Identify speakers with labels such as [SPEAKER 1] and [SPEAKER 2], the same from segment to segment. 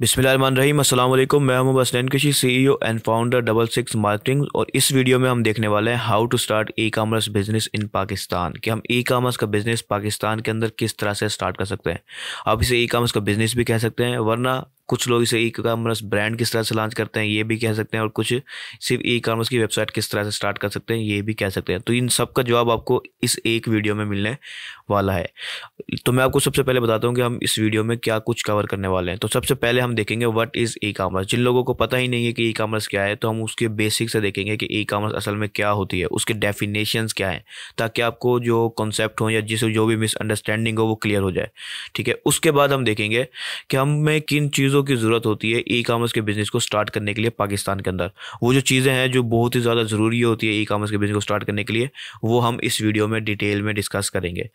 [SPEAKER 1] बिसमीम अल्लाम मैं हूं C E O and founder double six marketing और इस वीडियो में हम देखने वाले हैं how to start e commerce business in Pakistan कि हम ई कामर्स का बिजनेस पाकिस्तान के अंदर किस तरह से स्टार्ट कर सकते हैं आप इसे ई कामर्स का बिजनेस भी कह सकते हैं वरना कुछ लोग इसे ई कॉमर्स ब्रांड किस तरह से लॉन्च करते हैं ये भी कह सकते हैं और कुछ सिर्फ ई कॉमर्स की वेबसाइट किस तरह से स्टार्ट कर सकते हैं ये भी कह सकते हैं तो इन सब का जवाब आपको इस एक वीडियो में मिलने वाला है तो मैं आपको सबसे पहले बताता हूँ कि हम इस वीडियो में क्या कुछ कवर करने वाले हैं तो सबसे पहले हम देखेंगे वट इज़ ई कॉमर्स जिन लोगों को पता ही नहीं है कि ई कॉमर्स क्या है तो हम उसके बेसिक से देखेंगे कि ई कॉमर्स असल में क्या होती है उसके डेफिनेशन क्या हैं ताकि आपको जो कॉन्सेप्ट हो या जिस जो भी मिसअंडरस्टैंडिंग हो वो क्लियर हो जाए ठीक है उसके बाद हम देखेंगे कि हमें किन चीज़ों चीज़ों की ज़रूरत होती है ई कामर्स के बिज़नेस को स्टार्ट करने के लिए पाकिस्तान के अंदर वो जो चीज़ें हैं जो बहुत ही ज़्यादा ज़रूरी होती है ई कामर्स के बिज़नेस को स्टार्ट करने के लिए वो हम इस वीडियो में डिटेल में डिस्कस करेंगे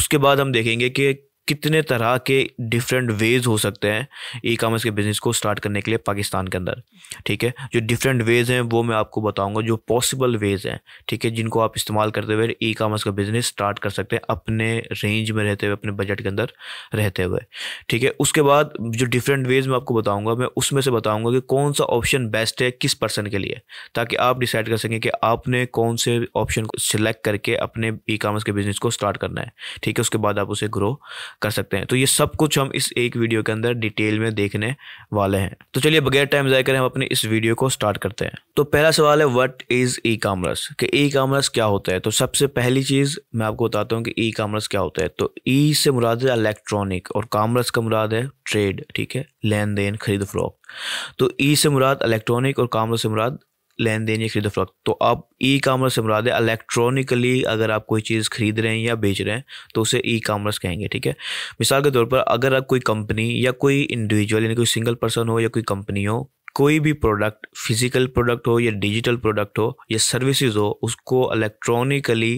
[SPEAKER 1] उसके बाद हम देखेंगे कि कितने तरह के डिफरेंट वेज हो सकते हैं ई कॉमर्स के बिज़नेस को स्टार्ट करने के लिए पाकिस्तान के अंदर ठीक है जो डिफरेंट वेज हैं वो मैं आपको बताऊंगा जो पॉसिबल वेज हैं ठीक है जिनको आप इस्तेमाल करते हुए ई कॉमर्स का बिज़नेस स्टार्ट कर सकते हैं अपने रेंज में रहते हुए अपने बजट के अंदर रहते हुए ठीक है उसके बाद जो डिफरेंट वेज मैं आपको बताऊँगा मैं उसमें से बताऊँगा कि कौन सा ऑप्शन बेस्ट है किस पर्सन के लिए ताकि आप डिसाइड कर सकें कि आपने कौन से ऑप्शन को सिलेक्ट करके अपने ई कॉमर्स के बिज़नेस को स्टार्ट करना है ठीक है उसके बाद आप उसे ग्रो कर सकते हैं तो ये सब कुछ हम इस एक वीडियो के अंदर डिटेल में देखने वाले हैं तो चलिए बगैर टाइम जाए करें हम अपने इस वीडियो को स्टार्ट करते हैं तो पहला सवाल है वट इज़ ई कामर्स कि ई कामर्स क्या होता है तो सबसे पहली चीज़ मैं आपको बताता हूँ कि ई कामर्स क्या होता है तो ई e से मुराद है इलेक्ट्रॉनिक और कॉमर्स का मुराद है ट्रेड ठीक है लेन देन खरीद फरोख्त तो ई e से मुराद इलेक्ट्रॉनिक और कॉमर्स से मुराद लेन देन या खरीदो फरोख्त तो आप ई कामर्स से मुराद है इलेक्ट्रॉनिकली अगर आप कोई चीज़ खरीद रहे हैं या बेच रहे हैं तो उसे ई कामर्स कहेंगे ठीक है मिसाल के तौर पर अगर आप कोई कंपनी या कोई इंडिविजुअल यानी कोई सिंगल पर्सन हो या कोई कंपनी हो कोई भी प्रोडक्ट फिजिकल प्रोडक्ट हो या डिजिटल प्रोडक्ट हो या सर्विसेज हो उसको इलेक्ट्रॉनिकली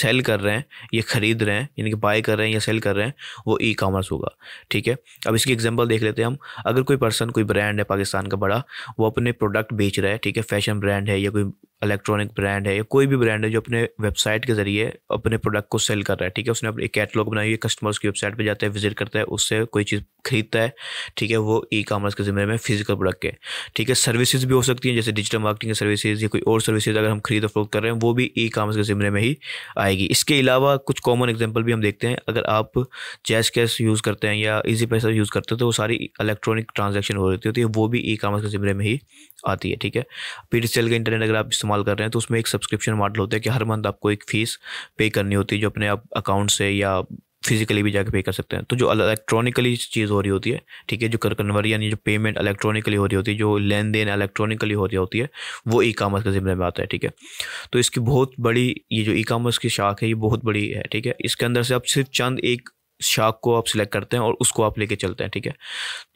[SPEAKER 1] सेल कर रहे हैं या ख़रीद रहे हैं यानी कि बाय कर रहे हैं या सेल कर रहे हैं वो ई कॉमर्स होगा ठीक है अब इसकी एग्जांपल देख लेते हैं हम अगर कोई पर्सन कोई ब्रांड है पाकिस्तान का बड़ा वो अपने प्रोडक्ट बेच रहा है ठीक है फैशन ब्रांड है या कोई इलेक्ट्रॉनिक ब्रांड है या कोई भी ब्रांड है जो अपने वेबसाइट के जरिए अपने प्रोडक्ट को सेल कर रहा है ठीक है उसने अपने कैटलॉग बनाई हुई कस्टमर्स की वेबसाइट पे जाता है विजिट करता है उससे कोई चीज़ खरीदता है ठीक है वो ई कामर्स के जिम्मे में फिजिकल प्रोडक्ट के ठीक है सर्विसेज भी हो सकती हैं जैसे डिजिटल मार्केटिंग सर्विसेज या कोई और सर्विसेज अगर हम खरीद अफरोड कर रहे हैं वो भी ई कामर्स के जिम्मे में ही आएगी इसके अलावा कुछ कॉमन एग्जाम्पल भी हम देखते हैं अगर आप जैस कैश यूज़ करते हैं या ईजी पैसा यूज़ करते हैं तो वो सारी इलेक्ट्रॉनिक ट्रांजेक्शन हो रही होती है तो वो भी ई कामर्स के जिम्मे में ही आती है ठीक है पी का इंटरनेट अगर आप इस्तेमाल इस्तेमाल कर रहे हैं तो उसमें एक सब्सक्रिप्शन मॉडल होता है कि हर मंथ आपको एक फ़ीस पे करनी होती है जो अपने आप अकाउंट से या फिजिकली भी जाके पे कर सकते हैं तो जो इलेक्ट्रॉनिकली चीज़ हो रही होती है ठीक है जो कर कन्वर यानी जो पेमेंट इलेक्ट्रॉनिकली हो रही होती है जो लेन देन इलेक्ट्रॉनिकली हो रही होती है वो ई कामर्स के ज़िम्मे में आता है ठीक है तो इसकी बहुत बड़ी ये जो ई कामर्स की शाख है ये बहुत बड़ी है ठीक है इसके अंदर से आप सिर्फ चंद एक शार्क को आप सिलेक्ट करते हैं और उसको आप लेके चलते हैं ठीक है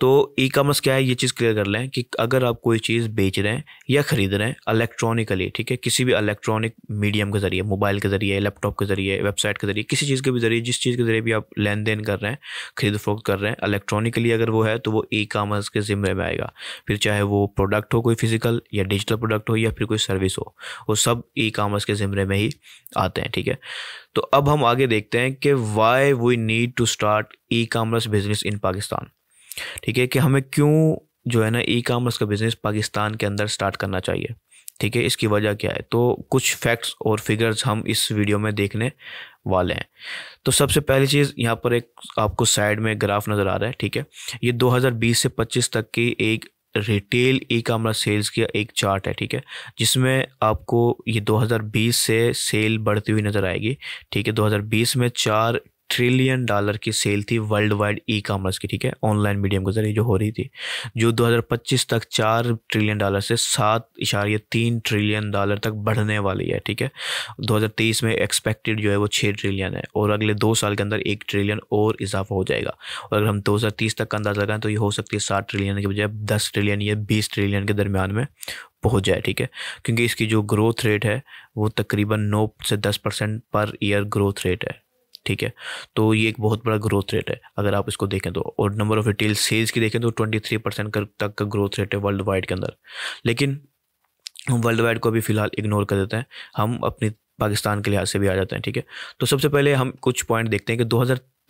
[SPEAKER 1] तो ई कॉमर्स क्या है ये चीज़ क्लियर कर लें कि अगर आप कोई चीज़ बेच रहे हैं या ख़रीद रहे हैं इलेक्ट्रॉनिकली ठीक है किसी भी इलेक्ट्रॉनिक मीडियम के ज़रिए मोबाइल के ज़रिए लैपटॉप के ज़रिए वेबसाइट के ज़रिए किसी चीज़ के भी ज़रिए जिस चीज़ के ज़रिए भी आप लेन देन कर रहे हैं खरीद फरोख्त कर रहे हैं इलेक्ट्रॉनिकली अगर वो है तो वो ई कामर्स के ज़िम्मे में आएगा फिर चाहे वो प्रोडक्ट हो कोई फिज़िकल या डिजिटल प्रोडक्ट हो या फिर कोई सर्विस हो वो सब ई कामर्स के ज़िम्मे में ही आते हैं ठीक है तो अब हम आगे देखते हैं कि why we need to start e commerce business in Pakistan ठीक है कि हमें क्यों जो है ना ई कामर्स का बिज़नेस पाकिस्तान के अंदर स्टार्ट करना चाहिए ठीक है इसकी वजह क्या है तो कुछ फैक्ट्स और फिगर्स हम इस वीडियो में देखने वाले हैं तो सबसे पहली चीज़ यहाँ पर एक आपको साइड में ग्राफ नज़र आ रहा है ठीक है ये 2020 से 25 तक की एक रिटेल ई कामर्स सेल्स की एक चार्ट है ठीक है जिसमें आपको ये 2020 से सेल बढ़ती हुई नज़र आएगी ठीक है 2020 में चार ट्रिलियन डॉलर की सेल थी वर्ल्ड वाइड ई कॉमर्स की ठीक है ऑनलाइन मीडियम के जरिए जो हो रही थी जो 2025 तक चार ट्रिलियन डॉलर से सात इशारे तीन ट्रिलियन डॉलर तक बढ़ने वाली है ठीक है 2023 में एक्सपेक्टेड जो है वो छः ट्रिलियन है और अगले दो साल के अंदर एक ट्रिलियन और इजाफा हो जाएगा और अगर हम दो तक का अंदाज़ा लगाएं तो ये हो सकती है सात ट्रिलियन के बजाय दस ट्रिलियन या बीस ट्रिलियन के दरमियान में पहुँच जाए ठीक है क्योंकि इसकी जो ग्रोथ रेट है वो तकरीबन नौ से दस percent per year growth rate है ठीक है तो ये एक बहुत बड़ा ग्रोथ रेट है अगर आप इसको देखें तो और नंबर ऑफ रिटेल सेल्स की देखें तो ट्वेंटी थ्री परसेंट तक का ग्रोथ रेट है वर्ल्ड वाइड के अंदर लेकिन वर्ल्ड वाइड को अभी फ़िलहाल इग्नोर कर देते हैं हम अपनी पाकिस्तान के लिहाज से भी आ जाते हैं ठीक है तो सबसे पहले हम कुछ पॉइंट देखते हैं कि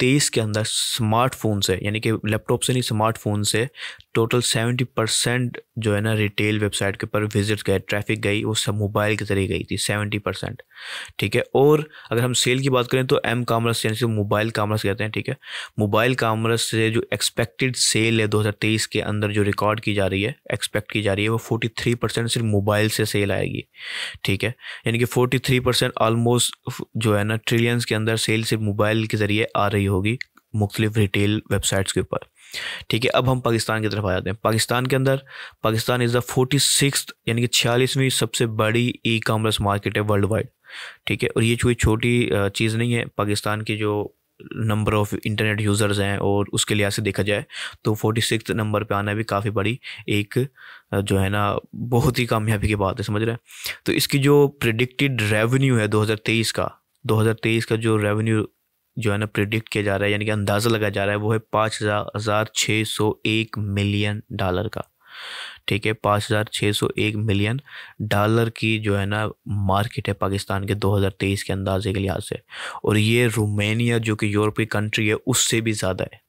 [SPEAKER 1] तेईस के अंदर स्मार्टफोन से यानी कि लैपटॉप से नहीं स्मार्टफोन से टोटल सेवेंटी परसेंट जो है ना रिटेल वेबसाइट के ऊपर विजिट गए ट्रैफिक गई वो सब मोबाइल के ज़रिए गई थी सेवेंटी परसेंट ठीक है और अगर हम सेल की बात करें तो एम कामर्स यानी मोबाइल कामर्स कहते हैं ठीक है मोबाइल कामर्स से जो एक्सपेक्टेड सेल है दो हज़ार तेईस के अंदर जो रिकॉर्ड की जा रही है एक्सपेक्ट की जा रही है वो फोर्टी थ्री परसेंट सिर्फ मोबाइल से सेल आएगी ठीक है यानी कि फोर्टी थ्री परसेंट ऑलमोस्ट जो है ना ट्रिलियंस के अंदर सेल सिर्फ मोबाइल के ज़रिए आ रही होगी मुख्तलिफ रिटेल वेबसाइट्स के ऊपर ठीक है अब हम पाकिस्तान की तरफ आ जाते हैं पाकिस्तान के अंदर Pakistan is the forty six यानी कि छियालीसवीं सबसे बड़ी ई कामर्स मार्केट है वर्ल्ड वाइड ठीक है और ये कोई छोटी चीज़ नहीं है पाकिस्तान की जो नंबर ऑफ़ इंटरनेट यूज़र्स हैं और उसके लिहाज से देखा जाए तो फोर्टी सिक्स नंबर पर आना भी काफ़ी बड़ी एक जो है ना बहुत ही कामयाबी की बात है समझ रहे हैं तो इसकी जो प्रिडिक्टेड रेवेन्यू है 2023 का 2023 का जो रेवेन्यू जो है ना प्रिडिक्ट किया जा रहा है यानी कि अंदाज़ा लगाया जा रहा है वो है पाँच हज़ार छः सौ एक मिलियन डॉलर का ठीक है पाँच हज़ार छः सौ एक मिलियन डॉलर की जो है ना मार्केट है पाकिस्तान के दो हज़ार तेईस के अंदाजे के लिहाज से और ये रोमानिया जो कि यूरोपीय कंट्री है उससे भी ज़्यादा है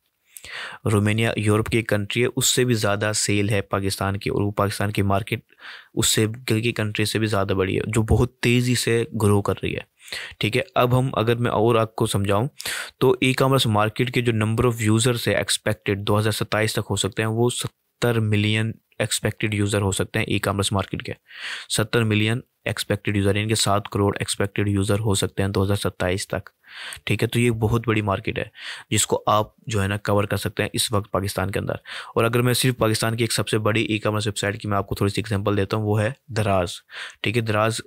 [SPEAKER 1] रोमानिया यूरोप की कंट्री है उससे भी ज़्यादा सेल है पाकिस्तान की और वो पाकिस्तान की मार्केट उससे की कंट्री से भी ज़्यादा बड़ी है जो बहुत तेज़ी से ग्रो कर रही है ठीक है अब हम अगर मैं और आपको समझाऊं तो ई कॉमर्स मार्केट के जो नंबर ऑफ़ यूज़र्स है एक्सपेक्टेड 2027 तक हो सकते हैं वो सत्तर मिलियन एक्सपेक्टेड यूज़र हो सकते हैं ई कॉमर्स मार्केट के सत्तर मिलियन एक्सपेक्टेड यूज़र यानी कि सात करोड़ एक्सपेक्टेड यूज़र हो सकते हैं 2027 तक ठीक है तो ये बहुत बड़ी मार्केट है जिसको आप जो है ना कवर कर सकते हैं इस वक्त पाकिस्तान के अंदर और अगर मैं सिर्फ पाकिस्तान की एक सबसे बड़ी ई कॉमर्स वेबसाइट की मैं आपको थोड़ी सी एग्जांपल देता हूँ वो है दराज ठीक है दराज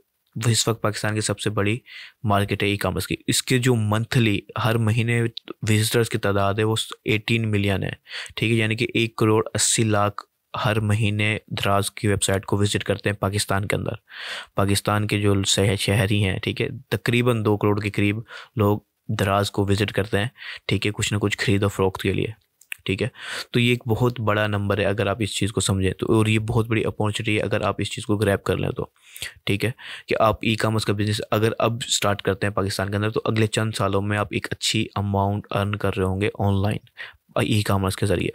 [SPEAKER 1] इस वक्त पाकिस्तान की सबसे बड़ी मार्केट है ई कॉमर्स की इसके जो मंथली हर महीने विजिटर्स की तादाद है वो एटीन मिलियन है ठीक है यानी कि एक करोड़ अस्सी लाख हर महीने दराज की वेबसाइट को विज़िट करते हैं पाकिस्तान के अंदर पाकिस्तान के जो शहर शहरी हैं ठीक है तकरीबन दो करोड़ के करीब लोग दराज को विज़िट करते हैं ठीक है कुछ ना कुछ खरीदो फरोख्त के लिए ठीक है तो ये एक बहुत बड़ा नंबर है अगर आप इस चीज़ को समझें तो और ये बहुत बड़ी अपॉर्चुनिटी है अगर आप इस चीज़ को ग्रैप कर लें तो ठीक है कि आप ई कामर्स का बिज़नेस अगर अब स्टार्ट करते हैं पाकिस्तान के अंदर तो अगले चंद सालों में आप एक अच्छी अमाउंट अर्न कर रहे होंगे ऑनलाइन ई कामर्स के ज़रिए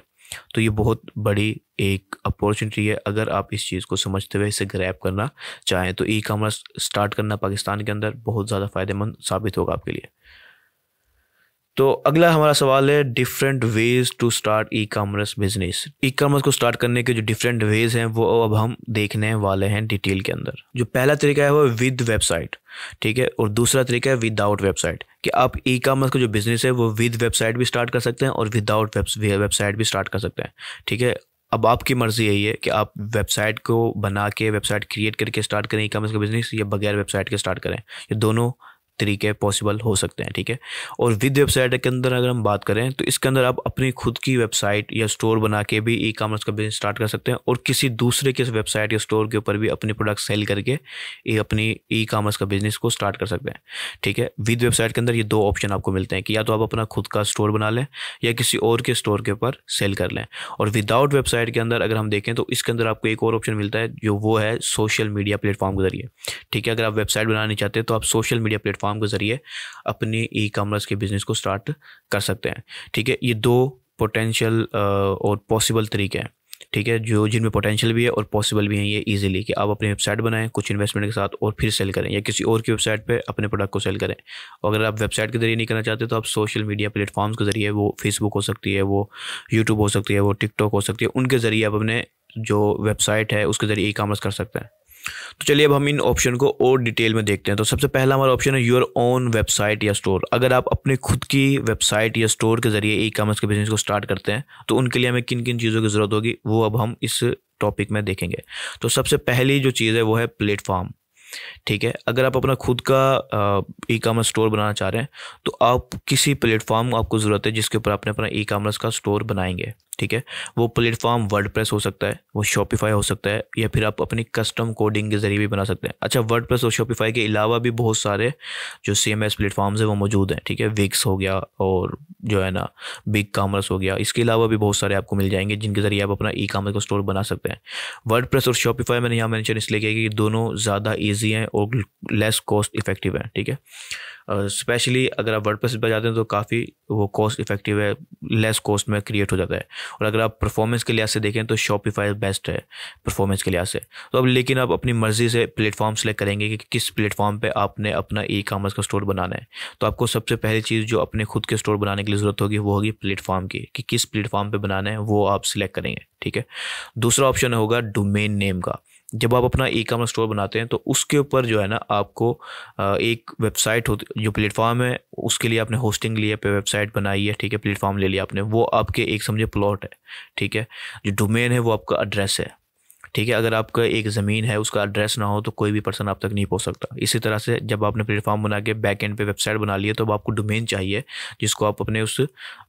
[SPEAKER 1] तो ये बहुत बड़ी एक अपॉर्चुनिटी है अगर आप इस चीज़ को समझते हुए इसे ग्रैप करना चाहें तो ई कामर्स स्टार्ट करना पाकिस्तान के अंदर बहुत ज़्यादा फ़ायदेमंद साबित होगा आपके लिए तो अगला हमारा सवाल है different ways to start e commerce business e commerce को स्टार्ट करने के जो डिफरेंट वेज हैं वो अब हम देखने वाले हैं डिटेल के अंदर जो पहला तरीका है वो विद वेबसाइट ठीक है और दूसरा तरीका है विदाउट वेबसाइट कि आप ई कॉमर्स का जो बिज़नेस है वो विद वेबसाइट भी स्टार्ट कर सकते हैं और विदाउट वेबसाइट भी स्टार्ट कर सकते हैं ठीक है अब आपकी मर्ज़ी यही है कि आप वेबसाइट को बना के वेबसाइट क्रिएट करके स्टार्ट करें ई कॉमर्स का बिज़नेस या बगैर वेबसाइट के स्टार्ट करें ये दोनों तरीके पॉसिबल हो सकते हैं ठीक है और विद वेबसाइट के अंदर अगर हम बात करें तो इसके अंदर आप अपनी खुद की वेबसाइट या स्टोर बना के भी ई कामर्स का बिजनेस स्टार्ट कर सकते हैं और किसी दूसरे के वेबसाइट या स्टोर के ऊपर भी अपने प्रोडक्ट सेल करके ये अपनी ई कामर्स का बिजनेस को स्टार्ट कर सकते हैं ठीक है विद वेबसाइट के अंदर ये दो ऑप्शन आपको मिलते हैं कि या तो आप अपना खुद का स्टोर बना लें या किसी और के स्टोर के ऊपर सेल कर लें और विदाउट वेबसाइट के अंदर अगर हम देखें तो इसके अंदर आपको एक और ऑप्शन मिलता है जो वो है सोशल मीडिया प्लेटफॉर्म के जरिए ठीक है अगर आप वेबसाइट बनानी चाहते हैं तो आप सोशल मीडिया प्लेटफॉर्म प्लेटफॉर्म के ज़रिए अपने ई कॉमर्स के बिज़नेस को स्टार्ट कर सकते हैं ठीक है ये दो पोटेंशियल और पॉसिबल तरीके हैं ठीक है जो जिनमें पोटेंशियल भी है और पॉसिबल भी है ये इजीली कि आप अपनी वेबसाइट बनाएं कुछ इन्वेस्टमेंट के साथ और फिर सेल करें या किसी और की वेबसाइट पे अपने प्रोडक्ट को सेल करें और अगर आप वेबसाइट के जरिए नहीं करना चाहते तो आप सोशल मीडिया प्लेटफॉर्म्स के ज़रिए वो फेसबुक हो सकती है वो यूट्यूब हो सकती है वो टिकटॉक हो सकती है उनके ज़रिए आप अपने जो वेबसाइट है उसके ज़रिए ई कामर्स कर सकते हैं तो चलिए अब हम इन ऑप्शन को और डिटेल में देखते हैं तो सबसे पहला हमारा ऑप्शन है योर ओन वेबसाइट या स्टोर अगर आप अपने खुद की वेबसाइट या स्टोर के ज़रिए ई कॉमर्स के बिजनेस को स्टार्ट करते हैं तो उनके लिए हमें किन किन चीज़ों की ज़रूरत होगी वो अब हम इस टॉपिक में देखेंगे तो सबसे पहली जो चीज़ है वो है प्लेटफॉर्म ठीक है अगर आप अपना खुद का ई कामर्स स्टोर बनाना चाह रहे हैं तो आप किसी प्लेटफॉर्म आपको ज़रूरत है जिसके ऊपर आपने अपना ई कामर्स का स्टोर बनाएंगे ठीक है वो प्लेटफॉर्म वर्ड हो सकता है वो शॉपिफाई हो सकता है या फिर आप अपनी कस्टम कोडिंग के ज़रिए भी बना सकते हैं अच्छा वर्ड और शॉपिफाई के अलावा भी बहुत सारे जो सी एम एस प्लेटफॉर्म्स हैं वो मौजूद हैं ठीक है विक्स हो गया और जो है ना बिग कामर्स हो गया इसके अलावा भी बहुत सारे आपको मिल जाएंगे जिनके ज़रिए आप अपना ई कॉमर्स का स्टोर बना सकते हैं वर्ड और शॉपिफाई मैंने यहाँ मैंशन इसलिए किया कि दोनों ज़्यादा ईजी हैं और लेस कॉस्ट इफेक्टिव है ठीक है स्पेशली uh, अगर आप वर्ड पर जाते हैं तो काफ़ी वो कॉस्ट इफेक्टिव है लेस कॉस्ट में क्रिएट हो जाता है और अगर आप परफॉर्मेंस के लिहाज से देखें तो शॉपिफाई बेस्ट है परफॉर्मेंस के लिहाज से तो अब लेकिन आप अपनी मर्ज़ी से प्लेटफॉर्म सेलेक्ट करेंगे कि, किस प्लेटफॉर्म पर आपने अपना ई कामर्स का स्टोर बनाना है तो आपको सबसे पहली चीज़ जो अपने खुद के स्टोर बनाने के लिए ज़रूरत होगी वो होगी प्लेटफॉर्म की कि किस प्लेटफॉर्म पर बनाना है वो आप सिलेक्ट करेंगे ठीक है दूसरा ऑप्शन होगा डोमेन नेम का जब आप अपना ई कॉमर्स स्टोर बनाते हैं तो उसके ऊपर जो है ना आपको एक वेबसाइट होती जो प्लेटफॉर्म है उसके लिए आपने होस्टिंग लिया पे वेबसाइट बनाई है ठीक है प्लेटफॉर्म ले लिया आपने वो आपके एक समझे प्लॉट है ठीक है जो डोमेन है वो आपका एड्रेस है ठीक है अगर आपका एक ज़मीन है उसका एड्रेस ना हो तो कोई भी पर्सन आप तक नहीं पहुंच सकता इसी तरह से जब आपने प्लेटफॉर्म बना के बैक एंड पे वेबसाइट बना लिया तो अब आपको डोमेन चाहिए जिसको आप अपने उस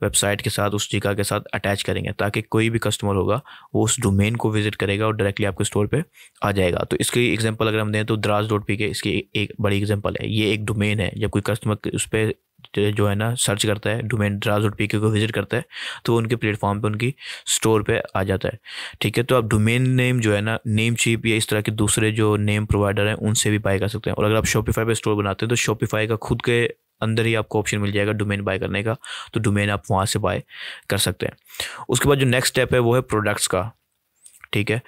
[SPEAKER 1] वेबसाइट के साथ उस जगह के साथ अटैच करेंगे ताकि कोई भी कस्टमर होगा वो उस डोमेन को विजिट करेगा और डायरेक्टली आपके स्टोर पर आ जाएगा तो इसकी एग्जाम्पल अगर हम दें तो द्रास डॉट पी के इसकी एक बड़ी एग्जाम्पल है ये एक डोमेन है जब कोई कस्टमर उस पर जो है ना सर्च करता है डोमेन ड्राज डॉट पी को विजिट करता है तो उनके प्लेटफॉर्म पे उनकी स्टोर पे आ जाता है ठीक है तो आप डोमेन नेम जो है ना नेम चीप या इस तरह के दूसरे जो नेम प्रोवाइडर हैं उनसे भी बाय कर सकते हैं और अगर आप शॉपिफाई पर स्टोर बनाते हैं तो शॉपिफाई का खुद के अंदर ही आपको ऑप्शन मिल जाएगा डोमेन बाय करने का तो डोमेन आप वहाँ से बाय कर सकते हैं उसके बाद जो नेक्स्ट स्टेप है वो है प्रोडक्ट्स का ठीक है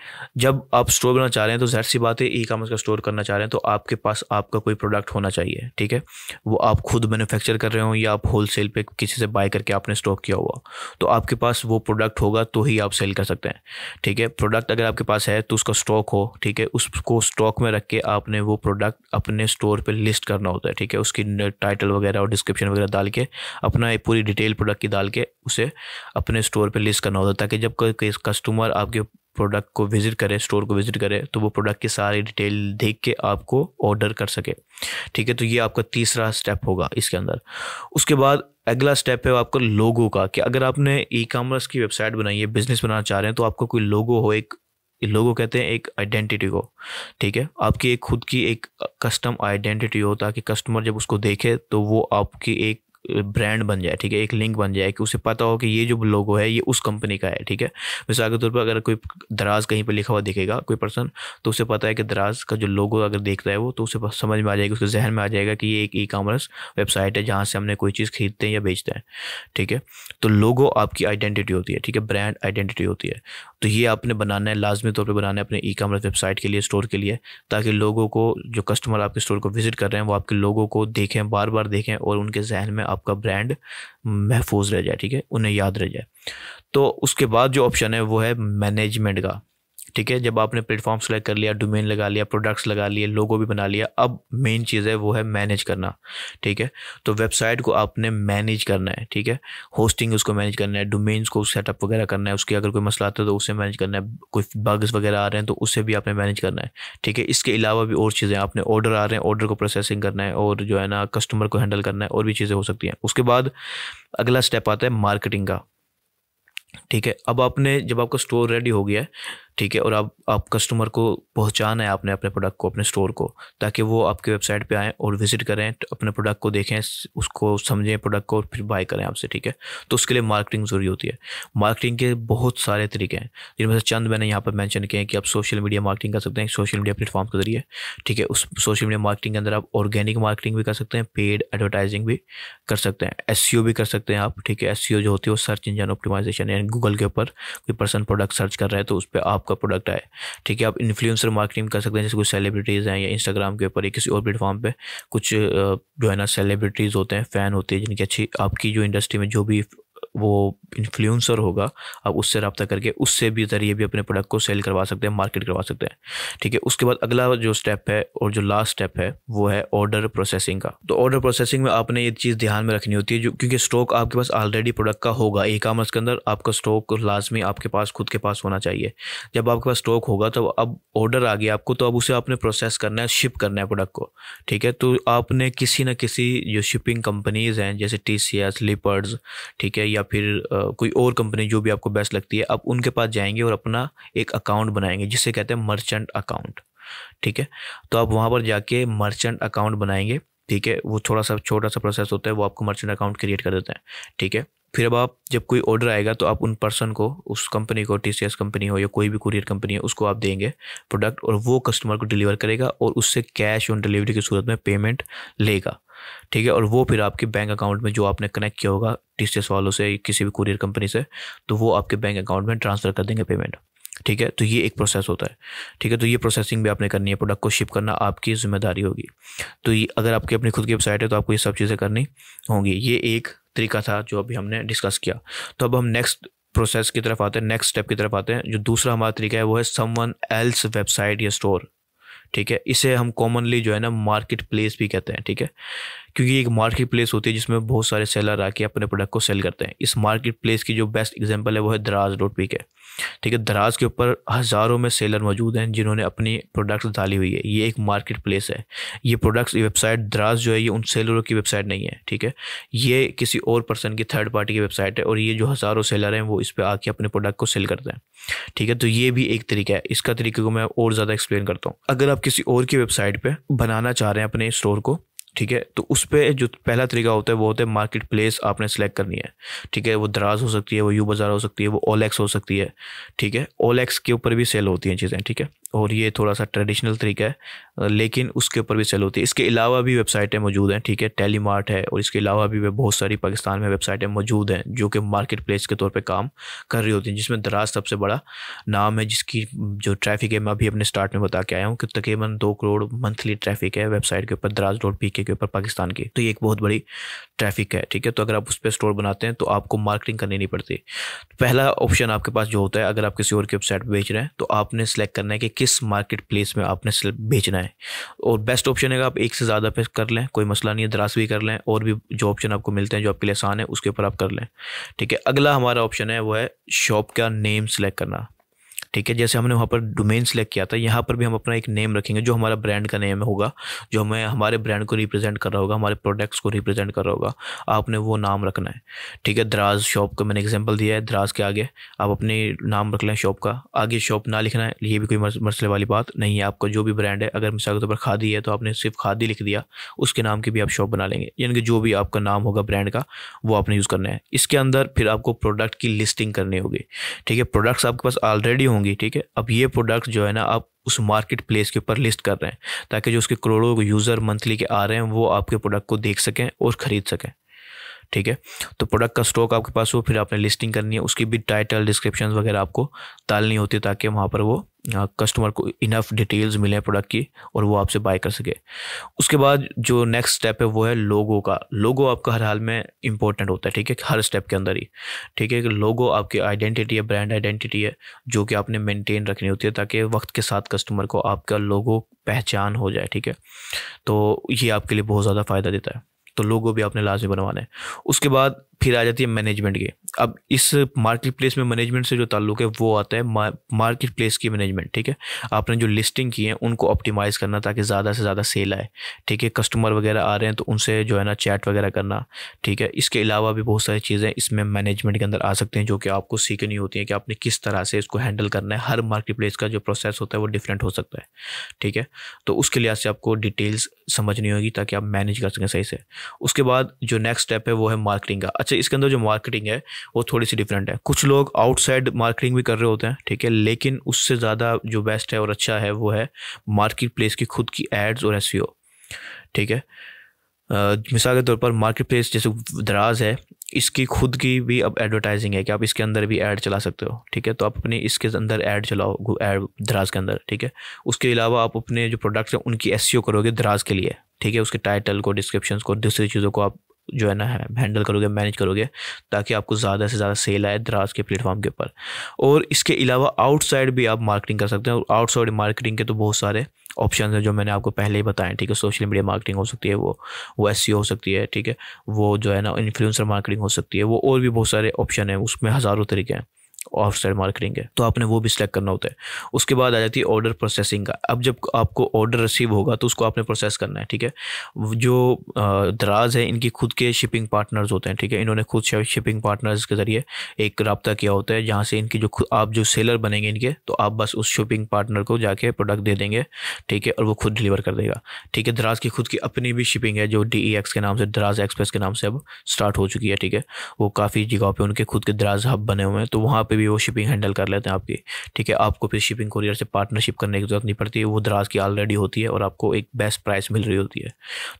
[SPEAKER 1] जब आप स्टोर करना चाह रहे हैं तो जहर सी बात है ई कामर्स का स्टोर करना चाह रहे हैं तो आपके पास आपका कोई प्रोडक्ट होना चाहिए ठीक है वो आप खुद मैन्युफैक्चर कर रहे हो या आप होल सेल पर किसी से बाय करके आपने स्टॉक किया हुआ तो आपके पास वो प्रोडक्ट होगा तो ही आप सेल कर सकते हैं ठीक है प्रोडक्ट अगर आपके पास है तो उसका स्टॉक हो ठीक है उसको स्टॉक में रख के आपने वो प्रोडक्ट अपने स्टोर पर लिस्ट करना होता है ठीक है उसकी टाइटल वगैरह और डिस्क्रिप्शन वगैरह डाल के अपना पूरी डिटेल प्रोडक्ट की डाल के उसे अपने स्टोर पर लिस्ट करना होता है ताकि जब कोई कस्टमर आपके प्रोडक्ट को विज़िट करे स्टोर को विज़िट करे तो वो प्रोडक्ट की सारी डिटेल देख के आपको ऑर्डर कर सके ठीक है तो ये आपका तीसरा स्टेप होगा इसके अंदर उसके बाद अगला स्टेप है आपका लोगो का कि अगर आपने ई कामर्स की वेबसाइट बनाई है बिज़नेस बनाना चाह रहे हैं तो आपका कोई लोगो हो एक लोगो कहते हैं एक आइडेंटिटी को ठीक है आपकी एक खुद की एक कस्टम आइडेंटिटी हो ताकि कस्टमर जब उसको देखे तो वो आपकी एक ब्रांड बन जाए ठीक है एक लिंक बन जाए कि उसे पता हो कि ये जो लोगो है ये उस कंपनी का है ठीक है मिसाल के तौर पर अगर कोई दराज कहीं पर लिखा हुआ दिखेगा कोई पर्सन तो उसे पता है कि दराज का जो लोगो अगर देखता है वो तो उसे समझ में आ जाएगी उसके जहन में आ जाएगा कि ये एक ई कॉमर्स वेबसाइट है जहाँ से हमने कोई चीज़ खरीदते हैं या बेचते हैं ठीक है तो लोगो आपकी आइडेंटिटी होती है ठीक है ब्रांड आइडेंटिटी होती है तो ये आपने बनाना है लाजमी तौर पर बनाना है अपने ई कामर्स वेबसाइट के लिए स्टोर के लिए ताकि लोगों को जो कस्टमर आपके स्टोर को विज़िट कर रहे हैं वो आपके लोगों को देखें बार बार देखें और उनके जहन में आपका ब्रांड महफूज रह जाए ठीक है उन्हें याद रह जाए तो उसके बाद जो ऑप्शन है वो है मैनेजमेंट का ठीक है जब आपने प्लेटफॉर्म सेलेक्ट कर लिया डोमेन लगा लिया प्रोडक्ट्स लगा लिए लोगो भी बना लिया अब मेन चीज़ है वो है मैनेज करना ठीक है तो वेबसाइट को आपने मैनेज करना है ठीक है होस्टिंग उसको मैनेज करना है डोमेन्स को सेटअप वगैरह करना है उसके अगर कोई मसला आता है तो उसे मैनेज करना है कोई बग्स वगैरह आ रहे हैं तो उससे भी आपने मैनेज करना है ठीक है इसके अलावा भी और चीज़ें आपने ऑर्डर आ रहे हैं ऑर्डर को प्रोसेसिंग करना है और जो है ना कस्टमर को हैंडल करना है और भी चीज़ें हो सकती हैं उसके बाद अगला स्टेप आता है मार्केटिंग का ठीक है अब आपने जब आपका स्टोर रेडी हो गया है ठीक है और आप आप कस्टमर को पहुंचाना है आपने अपने प्रोडक्ट को अपने स्टोर को ताकि वो आपके वेबसाइट पे आएँ और विजिट करें तो अपने प्रोडक्ट को देखें उसको समझें प्रोडक्ट को और फिर बाय करें आपसे ठीक है तो उसके लिए मार्केटिंग ज़रूरी होती है मार्केटिंग के बहुत सारे तरीके हैं जिनमें से चंद मैंने यहाँ पर मैंशन किए हैं कि आप सोशल मीडिया मार्केटिंग कर सकते हैं सोशल मीडिया प्लेटफॉर्म के जरिए ठीक है उस सोशल मीडिया मार्केटिंग के अंदर आप ऑर्गेनिक मार्केटिंग भी कर सकते हैं पेड एडवर्टाइजिंग भी कर सकते हैं एस e भी कर सकते हैं आप ठीक है एस e जो होती है वो सर्च इंजन ऑप्टिमाइजेशन यानी गूगल के ऊपर कोई पर्सन प्रोडक्ट सर्च कर रहे हैं तो उस पर आप आपका प्रोडक्ट आए ठीक है आप इन्फ्लुएंसर मार्केटिंग कर सकते हैं जैसे कुछ सेलिब्रिटीज़ हैं या इंस्टाग्राम के ऊपर या किसी और प्लेटफॉर्म पर कुछ जो है ना सेलिब्रिटीज़ होते हैं फ़ैन होते हैं जिनकी अच्छी आपकी जो इंडस्ट्री में जो भी वो इन्फ्लुएंसर होगा आप उससे रबता करके उससे भी ज़रिए भी अपने प्रोडक्ट को सेल करवा सकते हैं मार्केट करवा सकते हैं ठीक है उसके बाद अगला जो स्टेप है और जो लास्ट स्टेप है वो है ऑर्डर प्रोसेसिंग का तो ऑर्डर प्रोसेसिंग में आपने ये चीज़ ध्यान में रखनी होती है जो क्योंकि स्टॉक आपके पास ऑलरेडी प्रोडक्ट का होगा ई कॉमर्स के अंदर आपका स्टॉक लाजमी आपके पास खुद के पास होना चाहिए जब आपके पास स्टॉक होगा तो अब ऑर्डर आ गया आपको तो अब उसे आपने प्रोसेस करना है शिप करना है प्रोडक्ट को ठीक है तो आपने किसी ना किसी जो शिपिंग कंपनीज हैं जैसे टी सी एस लिपर्ड्स ठीक है या या फिर कोई और कंपनी जो भी आपको बेस्ट लगती है आप उनके पास जाएंगे और अपना एक अकाउंट बनाएंगे जिसे कहते हैं मर्चेंट अकाउंट ठीक है तो आप वहाँ पर जाके मर्चेंट अकाउंट बनाएंगे ठीक है वो थोड़ा सा छोटा सा प्रोसेस होता है वो आपको मर्चेंट अकाउंट क्रिएट कर देते हैं ठीक है फिर अब आप जब कोई ऑर्डर आएगा तो आप उन पर्सन को उस कंपनी को टी कंपनी हो या कोई भी कुरियर कंपनी है उसको आप देंगे प्रोडक्ट और वो कस्टमर को डिलीवर करेगा और उससे कैश ऑन डिलीवरी की सूरत में पेमेंट लेगा ठीक है और वो फिर आपके बैंक अकाउंट में जो आपने कनेक्ट किया होगा टी वालों से किसी भी कुरियर कंपनी से तो वो आपके बैंक अकाउंट में ट्रांसफ़र कर देंगे पेमेंट ठीक है तो ये एक प्रोसेस होता है ठीक है तो ये प्रोसेसिंग भी आपने करनी है प्रोडक्ट को शिप करना आपकी जिम्मेदारी होगी तो ये अगर आपकी अपनी खुद की वेबसाइट है तो आपको ये सब चीज़ें करनी होंगी ये एक तरीका था जो अभी हमने डिस्कस किया तो अब हम नेक्स्ट प्रोसेस की तरफ आते हैं नेक्स्ट स्टेप की तरफ आते हैं जो दूसरा हमारा तरीका है वो है समवन एल्स वेबसाइट या स्टोर ठीक है इसे हम कॉमनली जो है ना मार्केट प्लेस भी कहते हैं ठीक है क्योंकि एक मार्केट प्लेस होती है जिसमें बहुत सारे सेलर आके अपने प्रोडक्ट को सेल करते हैं इस मार्केट प्लेस की जो बेस्ट एग्जांपल है वो है दराज डॉट पी के ठीक है दराज के ऊपर हज़ारों में सेलर मौजूद हैं जिन्होंने अपनी प्रोडक्ट्स डाली हुई है ये एक मार्केट प्लेस है ये प्रोडक्ट्स वेबसाइट दराज जो है ये उन सेलरों की वेबसाइट नहीं है ठीक है ये किसी और पर्सन की थर्ड पार्टी की वेबसाइट है और ये जो हज़ारों सेलर हैं वो इस पर आके अपने प्रोडक्ट को सेल करते हैं ठीक है तो ये भी एक तरीका है इसका तरीके को मैं और ज़्यादा एक्सप्लेन करता हूँ अगर आप किसी और की वेबसाइट पर बनाना चाह रहे हैं अपने स्टोर को ठीक है तो उस पर जो पहला तरीका होता है वो होता है मार्केट प्लेस आपने सेलेक्ट करनी है ठीक है वो दराज हो सकती है वो यू बाज़ार हो सकती है वो ओलेक्स हो सकती है ठीक है ओलेक्स के ऊपर भी सेल होती हैं चीज़ें ठीक है और ये थोड़ा सा ट्रेडिशनल तरीका है लेकिन उसके ऊपर भी सेल होती है इसके अलावा भी वेबसाइटें मौजूद हैं ठीक है टेली मार्ट है और इसके अलावा भी बहुत सारी पाकिस्तान में वेबसाइटें मौजूद हैं जो कि मार्केट प्लेस के तौर पर काम कर रही होती हैं जिसमें दराज सबसे बड़ा नाम है जिसकी जो ट्रैफिक है मैं अभी अपने स्टार्ट में बता के आया हूँ कि तकरीबन दो करोड़ मंथली ट्रैफिक है वेबसाइट के ऊपर दराज डॉट पी के ठीक है ऊपर पाकिस्तान की तो ये एक बहुत बड़ी ट्रैफिक है ठीक है तो अगर आप उस पर स्टोर बनाते हैं तो आपको मार्केटिंग करनी नहीं पड़ती पहला ऑप्शन आपके पास जो होता है अगर आप किसी और की वेबसाइट बेच रहे हैं तो आपने सेलेक्ट करना है कि किस मार्केट प्लेस में आपने बेचना है और बेस्ट ऑप्शन है आप एक से ज़्यादा पे कर लें कोई मसला नहीं है दरास भी कर लें और भी जो ऑप्शन आपको मिलते हैं जो आपके लिए आसान है उसके ऊपर आप कर लें ठीक है अगला हमारा ऑप्शन है वो है शॉप का नेम सेलेक्ट करना ठीक है जैसे हमने वहाँ पर डोमेन सेलेक्ट किया था यहाँ पर भी हम अपना एक नेम रखेंगे जो हमारा ब्रांड का नेम होगा जो हमें हमारे ब्रांड को रिप्रेजेंट कर रहा होगा हमारे प्रोडक्ट्स को रिप्रेजेंट कर रहा होगा आपने वो नाम रखना है ठीक है द्राज शॉप का मैंने एग्जाम्पल दिया है द्राज के आगे आप अपने नाम रख लें शॉप का आगे शॉप ना लिखना है ये भी कोई मसले वाली बात नहीं है आपका जो भी ब्रांड है अगर मिसाल के तौर पर खादी है तो आपने सिर्फ खादी लिख दिया उसके नाम की भी आप शॉप बना लेंगे यानी कि जो भी आपका नाम होगा ब्रांड का वो आपने यूज़ करना है इसके अंदर फिर आपको प्रोडक्ट की लिस्टिंग करनी होगी ठीक है प्रोडक्ट्स आपके पास ऑलरेडी होंगे होंगी ठीक है अब ये प्रोडक्ट्स जो है ना आप उस मार्केट प्लेस के ऊपर लिस्ट कर रहे हैं ताकि जो उसके करोड़ों यूज़र मंथली के आ रहे हैं वो आपके प्रोडक्ट को देख सकें और ख़रीद सकें ठीक है तो प्रोडक्ट का स्टॉक आपके पास हो फिर आपने लिस्टिंग करनी है उसकी भी टाइटल डिस्क्रिप्शन वगैरह आपको डालनी होती है ताकि वहाँ पर वो कस्टमर को इनफ डिटेल्स मिले प्रोडक्ट की और वो आपसे बाय कर सके उसके बाद जो नेक्स्ट स्टेप है वो है लोगो का लोगो आपका हर हाल में इंपॉर्टेंट होता है ठीक है हर स्टेप के अंदर ही ठीक है लोगो आपकी आइडेंटिटी है ब्रांड आइडेंटिटी है जो कि आपने मेंटेन रखनी होती है ताकि वक्त के साथ कस्टमर को आपका लोगो पहचान हो जाए ठीक है तो ये आपके लिए बहुत ज़्यादा फ़ायदा देता है तो लोगो भी आपने लाजमी बनवाना है उसके बाद फिर आ जाती है मैनेजमेंट की अब इस मार्केट प्लेस में मैनेजमेंट से जो ताल्लुक है वो आता है मार्केट प्लेस की मैनेजमेंट ठीक है आपने जो लिस्टिंग की है उनको ऑप्टिमाइज़ करना ताकि ज़्यादा से ज़्यादा सेल आए ठीक है कस्टमर वगैरह आ रहे हैं तो उनसे जो है ना चैट वगैरह करना ठीक है इसके अलावा भी बहुत सारी चीज़ें इसमें मैनेजमेंट के अंदर आ सकते हैं जो कि आपको सीखनी होती है कि आपने किस तरह से इसको हैंडल करना है हर मार्केट प्लेस का जो प्रोसेस होता है वो डिफरेंट हो सकता है ठीक है तो उसके लिहाज से आपको डिटेल्स समझनी होगी ताकि आप मैनेज कर सकें सही से उसके बाद जो नेक्स्ट स्टेप है वो है मार्केटिंग का अच्छा से इसके अंदर जो मार्केटिंग है वो थोड़ी सी डिफरेंट है कुछ लोग आउटसाइड मार्केटिंग भी कर रहे होते हैं ठीक है लेकिन उससे ज़्यादा जो बेस्ट है और अच्छा है वो है मार्केट प्लेस की खुद की एड्स और एस e ठीक है मिसाल के तौर पर मार्केट प्लेस जैसे दराज है इसकी खुद की भी अब एडवर्टाइजिंग है कि आप इसके अंदर भी ऐड चला सकते हो ठीक है तो आप अपने इसके अंदर ऐड चलाओ ऐड दराज के अंदर ठीक है उसके अलावा आप अपने जो प्रोडक्ट्स हैं उनकी एस e करोगे दराज के लिए ठीक है उसके टाइटल को डिस्क्रिप्शन को दूसरी चीज़ों को आप जो है ना है हैंडल करोगे मैनेज करोगे ताकि आपको ज़्यादा से ज़्यादा सेल आए दराज के प्लेटफॉर्म के ऊपर और इसके अलावा आउटसाइड भी आप मार्केटिंग कर सकते हैं और आउटसाइड मार्केटिंग के तो बहुत सारे ऑप्शन हैं जो मैंने आपको पहले ही बताए ठीक है सोशल मीडिया मार्केटिंग हो सकती है वो वो एस e हो सकती है ठीक है वो जो है ना इन्फ्लुएंसर मार्केटिंग हो सकती है वो और भी बहुत सारे ऑप्शन हैं उसमें हज़ारों तरीके हैं ऑफ साइड मार्केटिंग है तो आपने वो भी सिलेक्ट करना होता है उसके बाद आ जाती है ऑर्डर प्रोसेसिंग का अब जब आपको ऑर्डर रिसीव होगा तो उसको आपने प्रोसेस करना है ठीक है जो दराज है इनकी खुद के शिपिंग पार्टनर्स होते हैं ठीक है इन्होंने खुद शिपिंग पार्टनर्स के ज़रिए एक रबता किया होता है जहाँ से इनकी जो आप जो सेलर बनेंगे इनके तो आप बस उस शिपिंग पार्टनर को जाके प्रोडक्ट दे देंगे ठीक है और वो खुद डिलीवर कर देगा ठीक है दराज की खुद की अपनी भी शिपिंग है जो डी e के नाम से दराज एक्सप्रेस के नाम से अब स्टार्ट हो चुकी है ठीक है वो काफ़ी जगहों पर उनके खुद के दराज हब बने हुए हैं तो वहाँ पे भी वो शिपिंग हैंडल कर लेते हैं आपकी ठीक है आपको फिर शिपिंग कोरियर से पार्टनरशिप करने की ज़रूरत नहीं पड़ती है वो दराज की ऑलरेडी होती है और आपको एक बेस्ट प्राइस मिल रही होती है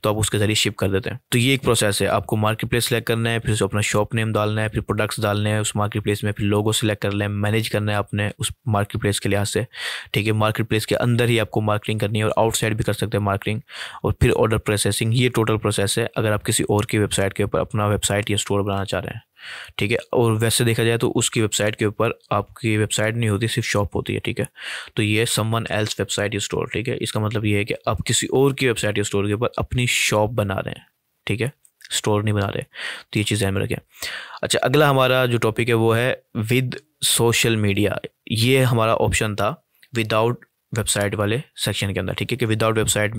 [SPEAKER 1] तो आप उसके ज़रिए शिप कर देते हैं तो ये एक प्रोसेस है आपको मार्केट प्लेस सेलेक्ट करना है फिर अपना शॉप नेम डालना है फिर प्रोडक्ट्स डालने हैं उस मार्केट प्लेस में फिर लोगो सेलेक्ट करना है मैनेज करना है अपने उस मार्केट प्लेस के लिहाज से ठीक है मार्केट प्लेस के अंदर ही आपको मार्केटिंग करनी है और आउटसाइड भी कर सकते हैं मार्केटिंग और फिर ऑर्डर प्रोसेसिंग ये टोटल प्रोसेस है अगर आप किसी और की वेबसाइट के ऊपर अपना वेबसाइट या स्टोर बनाना चाह रहे हैं ठीक है और वैसे देखा जाए तो उसकी वेबसाइट के ऊपर आपकी वेबसाइट नहीं होती सिर्फ शॉप होती है ठीक है तो ये समवन एल्स वेबसाइट स्टोर ठीक है इसका मतलब ये है कि आप किसी और की वेबसाइट या स्टोर के ऊपर अपनी शॉप बना रहे हैं ठीक है स्टोर नहीं बना रहे तो ये चीज़ ध्यान में रखें अच्छा अगला हमारा जो टॉपिक है वो है विद सोशल मीडिया ये हमारा ऑप्शन था विदाउट वेबसाइट वाले सेक्शन के अंदर ठीक है कि विदाउट वेबसाइट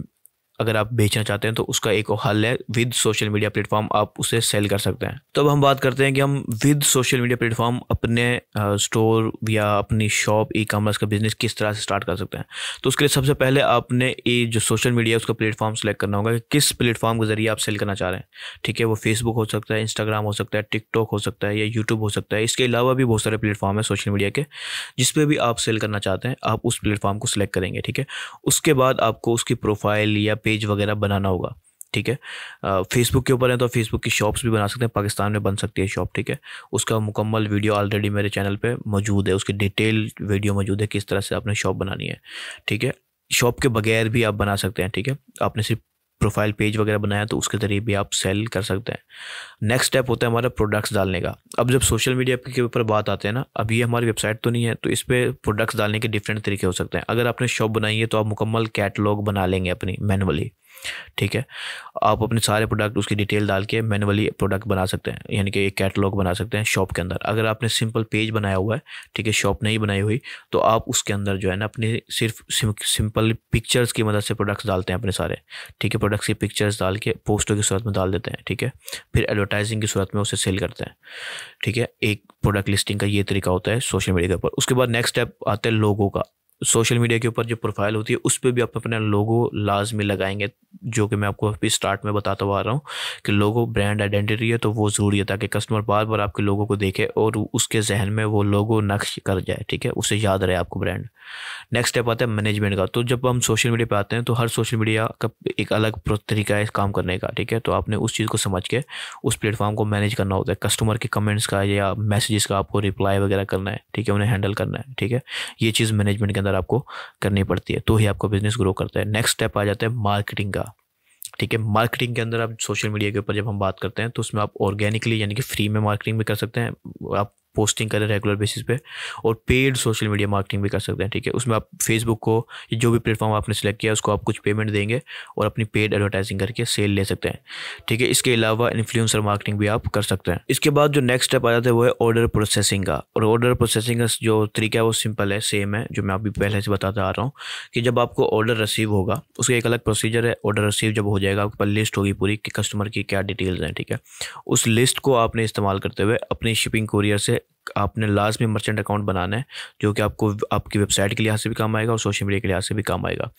[SPEAKER 1] अगर आप बेचना चाहते हैं तो उसका एक हल है विद सोशल मीडिया प्लेटफॉर्म आप उसे सेल कर सकते हैं तो अब हम बात करते हैं कि हम विद सोशल मीडिया प्लेटफॉर्म अपने स्टोर या अपनी शॉप ई कॉमर्स का बिजनेस किस तरह से स्टार्ट कर सकते हैं तो उसके लिए सबसे पहले आपने ये जो सोशल मीडिया उसका प्लेटफॉर्म सेलेक्ट करना होगा कि किस प्लेटफॉर्म के जरिए आप सेल करना चाह रहे हैं ठीक है वो फेसबुक हो सकता है इंस्टाग्राम हो सकता है टिकटॉक हो सकता है या यूट्यूब हो सकता है इसके अलावा भी बहुत सारे प्लेटफॉर्म है सोशल मीडिया के जिस पर भी आप सेल करना चाहते हैं आप उस प्लेटफॉर्म को सिलेक्ट करेंगे ठीक है उसके बाद आपको उसकी प्रोफाइल या पेज वगैरह बनाना होगा ठीक है फेसबुक के ऊपर है तो फेसबुक की शॉप्स भी बना सकते हैं पाकिस्तान में बन सकती है शॉप ठीक है उसका मुकम्मल वीडियो ऑलरेडी मेरे चैनल पे मौजूद है उसकी डिटेल वीडियो मौजूद है किस तरह से आपने शॉप बनानी है ठीक है शॉप के बगैर भी आप बना सकते हैं ठीक है आपने सिर्फ प्रोफाइल पेज वगैरह बनाया तो उसके ज़रिए भी आप सेल कर सकते हैं नेक्स्ट स्टेप होता है हमारा प्रोडक्ट्स डालने का अब जब सोशल मीडिया के ऊपर बात आते हैं ना अब ये हमारी वेबसाइट तो नहीं है तो इस पर प्रोडक्ट्स डालने के डिफरेंट तरीके हो सकते हैं अगर आपने शॉप बनाई है तो आप मुकम्मल कैटलॉग बना लेंगे अपनी मैनुअली ठीक है आप अपने सारे प्रोडक्ट उसकी डिटेल डाल के मैनुअली प्रोडक्ट बना सकते हैं यानी कि एक कैटलॉग बना सकते हैं शॉप के अंदर अगर आपने सिंपल पेज बनाया हुआ है ठीक है शॉप नहीं बनाई हुई तो आप उसके अंदर जो है ना अपने सिर्फ सिंपल पिक्चर्स की मदद से प्रोडक्ट्स डालते हैं अपने सारे ठीक है प्रोडक्ट्स की पिक्चर्स डाल के पोस्टों की सूरत में डाल देते हैं ठीक है फिर एडवर्टाइजिंग की सूरत में उसे सेल करते हैं ठीक है एक प्रोडक्ट लिस्टिंग का ये तरीका होता है सोशल मीडिया के ऊपर उसके बाद नेक्स्ट स्टेप आता है लोगों का सोशल मीडिया के ऊपर जो प्रोफाइल होती है उस पर भी आप अपने लोगो लाजमी लगाएंगे जो कि मैं आपको अभी स्टार्ट में बताता हुआ आ रहा हूँ कि लोगो ब्रांड आइडेंटिटी है तो वो ज़रूरी है ताकि कस्टमर बार बार आपके लोगों को देखे और उसके जहन में वो लोगो नक्श कर जाए ठीक है उसे याद रहे आपको ब्रांड नेक्स्ट स्टेप आता है मैनेजमेंट का तो जब हम सोशल मीडिया पर आते हैं तो हर सोशल मीडिया का एक अलग तरीका है काम करने का ठीक है तो आपने उस चीज़ को समझ के उस प्लेटफॉर्म को मैनेज करना होता है कस्टमर के कमेंट्स का या मैसेजेस का आपको रिप्लाई वगैरह करना है ठीक है उन्हें हैंडल करना है ठीक है ये चीज़ मैनेजमेंट के अंदर लगातार आपको करनी पड़ती है तो ही आपका बिजनेस ग्रो करता है नेक्स्ट स्टेप आ जाता है मार्केटिंग का ठीक है मार्केटिंग के अंदर आप सोशल मीडिया के ऊपर जब हम बात करते हैं तो उसमें आप ऑर्गेनिकली यानी कि फ्री में मार्केटिंग भी कर सकते हैं आप पोस्टिंग करें रेगुलर बेसिस पे और पेड सोशल मीडिया मार्केटिंग भी कर सकते हैं ठीक है उसमें आप फेसबुक को जो भी प्लेटफॉर्म आपने सेलेक्ट किया उसको आप कुछ पेमेंट देंगे और अपनी पेड एडवर्टाइजिंग करके सेल ले सकते हैं ठीक है इसके अलावा इन्फ्लुएंसर मार्केटिंग भी आप कर सकते हैं इसके बाद जो नेक्स्ट स्टेप आ जाता है वो है ऑर्डर प्रोसेसिंग का और ऑर्डर प्रोसेसिंग का जो तरीका है वो सिंपल है सेम है जो मैं अभी पहले से बताता आ रहा हूँ कि जब आपको ऑर्डर रिसीव होगा उसका एक अलग प्रोसीजर है ऑर्डर रिसीव जब हो जाएगा आपके पास लिस्ट होगी पूरी कि कस्टमर की क्या डिटेल्स हैं ठीक है उस लिस्ट को आपने इस्तेमाल करते हुए अपनी शिपिंग कुरियर से आपने लास्ट में मर्चेंट अकाउंट बनाना है जो कि आपको आपकी वेबसाइट के लिहाज से भी काम आएगा और सोशल मीडिया के लिहाज से भी काम आएगा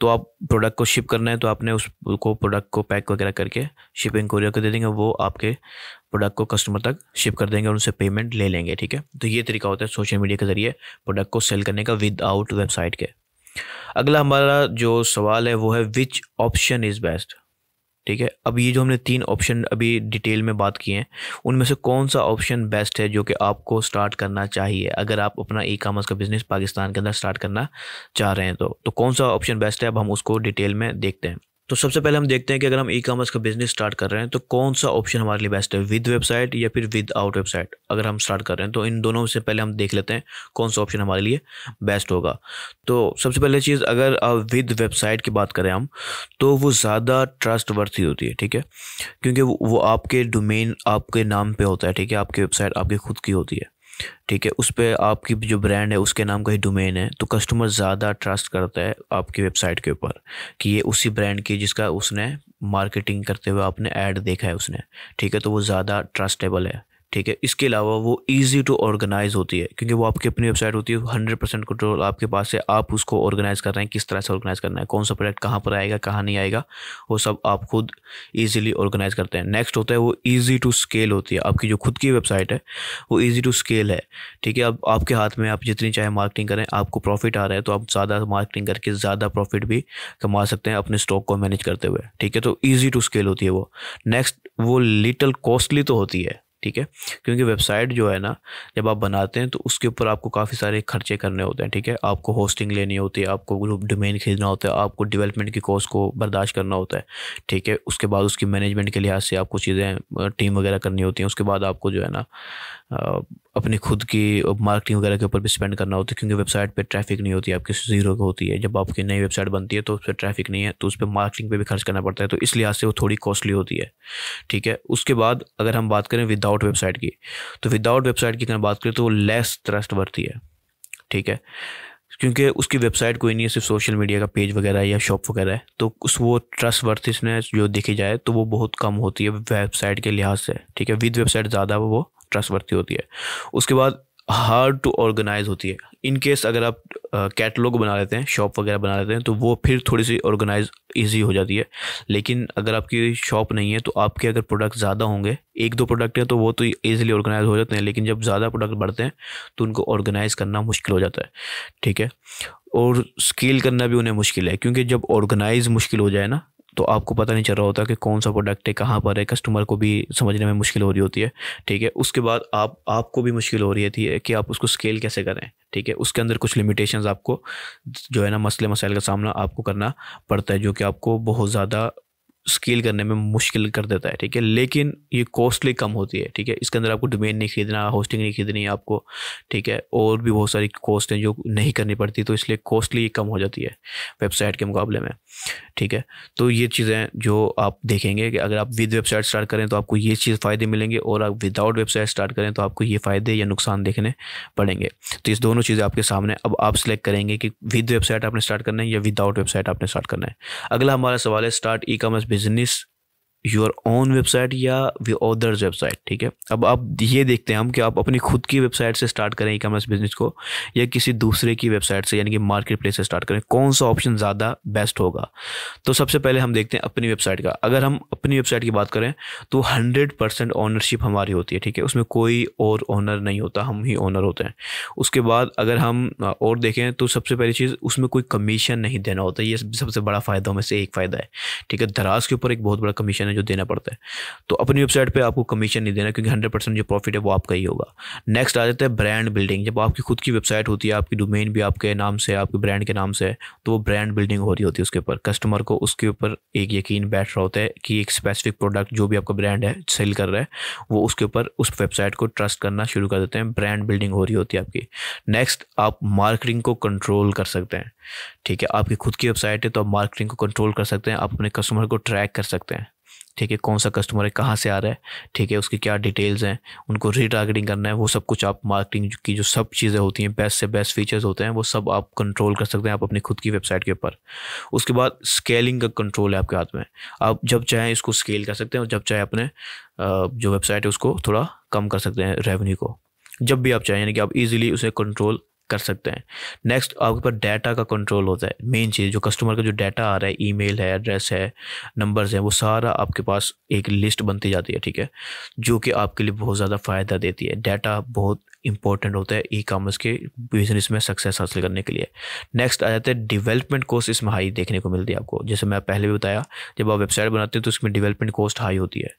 [SPEAKER 1] तो आप प्रोडक्ट को शिप करना है तो आपने उसको प्रोडक्ट को पैक वगैरह करके शिपिंग कोरियर को दे देंगे वो आपके प्रोडक्ट को कस्टमर तक शिप कर देंगे और उनसे पेमेंट ले लेंगे ठीक है तो ये तरीका होता है सोशल मीडिया के ज़रिए प्रोडक्ट को सेल करने का आउट वेबसाइट के अगला हमारा जो सवाल है वो है विच ऑप्शन इज़ बेस्ट ठीक है अब ये जो हमने तीन ऑप्शन अभी डिटेल में बात किए हैं उनमें से कौन सा ऑप्शन बेस्ट है जो कि आपको स्टार्ट करना चाहिए अगर आप अपना ई कामर्स का बिज़नेस पाकिस्तान के अंदर स्टार्ट करना चाह रहे हैं तो, तो कौन सा ऑप्शन बेस्ट है अब हम उसको डिटेल में देखते हैं तो सबसे पहले हम देखते हैं कि अगर हम ई कॉमर्स का बिजनेस स्टार्ट कर रहे हैं तो कौन सा ऑप्शन हमारे लिए बेस्ट है विद वेबसाइट या फिर विद आउट वेबसाइट अगर हम स्टार्ट कर रहे हैं तो इन दोनों से पहले हम देख लेते हैं कौन सा ऑप्शन हमारे लिए बेस्ट होगा तो सबसे पहले चीज़ अगर विद वेबसाइट की बात करें हम तो वो ज़्यादा ट्रस्ट वर्थी होती है ठीक है क्योंकि वो आपके डोमेन आपके नाम पर होता है ठीक है आपकी वेबसाइट आपकी खुद की होती है ठीक है उस पर आपकी जो ब्रांड है उसके नाम का ही डोमेन है तो कस्टमर ज़्यादा ट्रस्ट करता है आपकी वेबसाइट के ऊपर कि ये उसी ब्रांड की जिसका उसने मार्केटिंग करते हुए आपने ऐड देखा है उसने ठीक है तो वो ज़्यादा ट्रस्टेबल है ठीक है इसके अलावा वो इजी टू ऑर्गेनाइज होती है क्योंकि वो आपकी अपनी वेबसाइट होती है हंड्रेड परसेंट कंट्रोल आपके पास है आप उसको ऑर्गेनाइज कर रहे हैं किस तरह से ऑर्गेनाइज करना है कौन सा प्रोडक्ट कहाँ पर आएगा कहाँ नहीं आएगा वो सब आप खुद ईजिली ऑर्गेनाइज करते हैं नेक्स्ट होता है वो ईजी टू स्केल होती है आपकी जो खुद की वेबसाइट है वो ईजी टू स्केल है ठीक है अब आपके हाथ में आप जितनी चाहे मार्केटिंग करें आपको प्रॉफिट आ रहा है तो आप ज़्यादा मार्केटिंग करके ज़्यादा प्रॉफिट भी कमा सकते हैं अपने स्टॉक को मैनेज करते हुए ठीक है तो ईजी टू स्केल होती है वो नेक्स्ट वो लिटल कॉस्टली तो होती है ठीक है क्योंकि वेबसाइट जो है ना जब आप बनाते हैं तो उसके ऊपर आपको काफ़ी सारे खर्चे करने होते हैं ठीक है आपको होस्टिंग लेनी होती है आपको डोमेन खरीदना होता है आपको डेवलपमेंट की कॉस्ट को बर्दाश्त करना होता है ठीक है उसके बाद उसकी मैनेजमेंट के लिहाज से आपको चीज़ें टीम वगैरह करनी होती हैं उसके बाद आपको जो है ना अपने खुद की मार्केटिंग वगैरह के ऊपर भी स्पेंड करना होता है क्योंकि वेबसाइट पे ट्रैफिक नहीं होती आपकी ज़ीरो होती है जब आपकी नई वेबसाइट बनती है तो उस पर ट्रैफिक नहीं है तो उस पर मार्केटिंग पे भी खर्च करना पड़ता है तो इस लिहाज से वो थोड़ी कॉस्टली होती है ठीक है उसके बाद अगर हम बात करें विदाउट वेबसाइट की तो विदाउट वेबसाइट की अगर बात करें तो वो लेस ट्रस्ट बढ़ती है ठीक है क्योंकि उसकी वेबसाइट कोई नहीं है सिर्फ सोशल मीडिया का पेज वगैरह या शॉप वगैरह है तो उस वो ट्रस्ट वर्थनेस जो देखी जाए तो वो बहुत कम होती है वेबसाइट के लिहाज से ठीक है विद वेबसाइट ज़्यादा वो ट्रस्टवर्थी होती है उसके बाद हार्ड टू ऑर्गेनाइज होती है इन केस अगर आप कैटलॉग बना लेते हैं शॉप वगैरह बना लेते हैं तो वो फिर थोड़ी सी ऑर्गेनाइज इजी हो जाती है लेकिन अगर आपकी शॉप नहीं है तो आपके अगर प्रोडक्ट ज़्यादा होंगे एक दो प्रोडक्ट हैं तो वो तो ईजिली ऑर्गेनाइज हो जाते हैं लेकिन जब ज़्यादा प्रोडक्ट बढ़ते हैं तो उनको ऑर्गेनाइज करना मुश्किल हो जाता है ठीक है और स्केल करना भी उन्हें मुश्किल है क्योंकि जब ऑर्गेनाइज मुश्किल हो जाए ना तो आपको पता नहीं चल रहा होता कि कौन सा प्रोडक्ट है कहाँ पर है कस्टमर को भी समझने में मुश्किल हो रही होती है ठीक है उसके बाद आप आपको भी मुश्किल हो रही होती है कि आप उसको स्केल कैसे करें ठीक है उसके अंदर कुछ लिमिटेशंस आपको जो है ना मसले मसाइल का सामना आपको करना पड़ता है जो कि आपको बहुत ज़्यादा स्केल करने में मुश्किल कर देता है ठीक है लेकिन ये कॉस्टली कम होती है ठीक है इसके अंदर आपको डोमेन नहीं खरीदना होस्टिंग नहीं खरीदनी आपको ठीक है और भी बहुत सारी कॉस्ट हैं जो नहीं करनी पड़ती तो इसलिए कॉस्टली कम हो जाती है वेबसाइट के मुकाबले में ठीक है तो ये चीज़ें जो आप देखेंगे कि अगर आप विद वेबसाइट स्टार्ट करें तो आपको ये चीज़ फ़ायदे मिलेंगे और आप विदाउट वेबसाइट स्टार्ट करें तो आपको ये फ़ायदे या नुकसान देखने पड़ेंगे तो इस दोनों चीज़ें आपके सामने अब आप सिलेक्ट करेंगे कि विद वेबसाइट आपने स्टार्ट करना है या विदाउट वेबसाइट आपने स्टार्ट करना है अगला हमारा सवाल है start e commerce business your own website या अदर्स वेबसाइट ठीक है अब आप ये देखते हैं हम कि आप अपनी खुद की वेबसाइट से स्टार्ट करें ई कॉमर्स बिजनेस को या किसी दूसरे की वेबसाइट से यानी कि मार्केट प्लेस से स्टार्ट करें कौन सा ऑप्शन ज़्यादा बेस्ट होगा तो सबसे पहले हम देखते हैं अपनी वेबसाइट का अगर हम अपनी वेबसाइट की बात करें तो हंड्रेड परसेंट ऑनरशिप हमारी होती है ठीक है उसमें कोई और ऑनर नहीं होता हम ही ऑनर होते हैं उसके बाद अगर हम और देखें तो सबसे पहली चीज़ उसमें कोई कमीशन नहीं देना होता ये सबसे बड़ा फ़ायदा में से एक फ़ायदा है ठीक है दराज के ऊपर एक बहुत बड़ा कमीशन है जो देना पड़ता है तो अपनी वेबसाइट पे आपको कमीशन नहीं देना क्योंकि हंड्रेड परसेंट जो प्रॉफिट है वो आपका ही होगा नेक्स्ट आ जाता है ब्रांड बिल्डिंग जब आपकी खुद की वेबसाइट होती है आपकी डोमेन भी आपके नाम से आपके ब्रांड के नाम से है तो वो ब्रांड बिल्डिंग हो रही होती है उसके ऊपर कस्टमर को उसके ऊपर एक यकीन बैठ रहा होता है कि एक स्पेसिफिक प्रोडक्ट जो भी आपका ब्रांड है सेल कर रहा है वो उसके ऊपर उस वेबसाइट को ट्रस्ट करना शुरू कर देते हैं ब्रांड बिल्डिंग हो रही होती है आपकी नेक्स्ट आप मार्केटिंग को कंट्रोल कर सकते हैं ठीक है आपकी खुद की वेबसाइट है तो आप मार्केटिंग को कंट्रोल कर सकते हैं आप अपने कस्टमर को ट्रैक कर सकते हैं ठीक है कौन सा कस्टमर है कहाँ से आ रहा है ठीक है उसकी क्या डिटेल्स हैं उनको रीटारगेटिंग करना है वो सब कुछ आप मार्केटिंग की जो सब चीज़ें होती हैं बेस्ट से बेस्ट फीचर्स होते हैं वो सब आप कंट्रोल कर सकते हैं आप अपनी खुद की वेबसाइट के ऊपर उसके बाद स्केलिंग का कंट्रोल है आपके हाथ में आप जब चाहें इसको स्केल कर सकते हैं और जब चाहें अपने जो वेबसाइट है उसको थोड़ा कम कर सकते हैं रेवेन्यू को जब भी आप चाहें यानी कि आप इजीली उसे कंट्रोल कर सकते हैं नेक्स्ट आपके पास डाटा का कंट्रोल होता है मेन चीज़ जो कस्टमर का जो डाटा आ रहा है ई है एड्रेस है नंबर्स हैं वो सारा आपके पास एक लिस्ट बनती जाती है ठीक है जो कि आपके लिए बहुत ज़्यादा फ़ायदा देती है डाटा बहुत इंपॉर्टेंट होता है ई कॉमर्स के बिजनेस में सक्सेस हासिल करने के लिए नेक्स्ट आ जाते हैं डेवलपमेंट कॉस्ट इसमें हाई देखने को मिलती है आपको जैसे मैं पहले भी बताया जब आप वेबसाइट बनाते हैं तो उसमें डेवलपमेंट कॉस्ट हाई होती है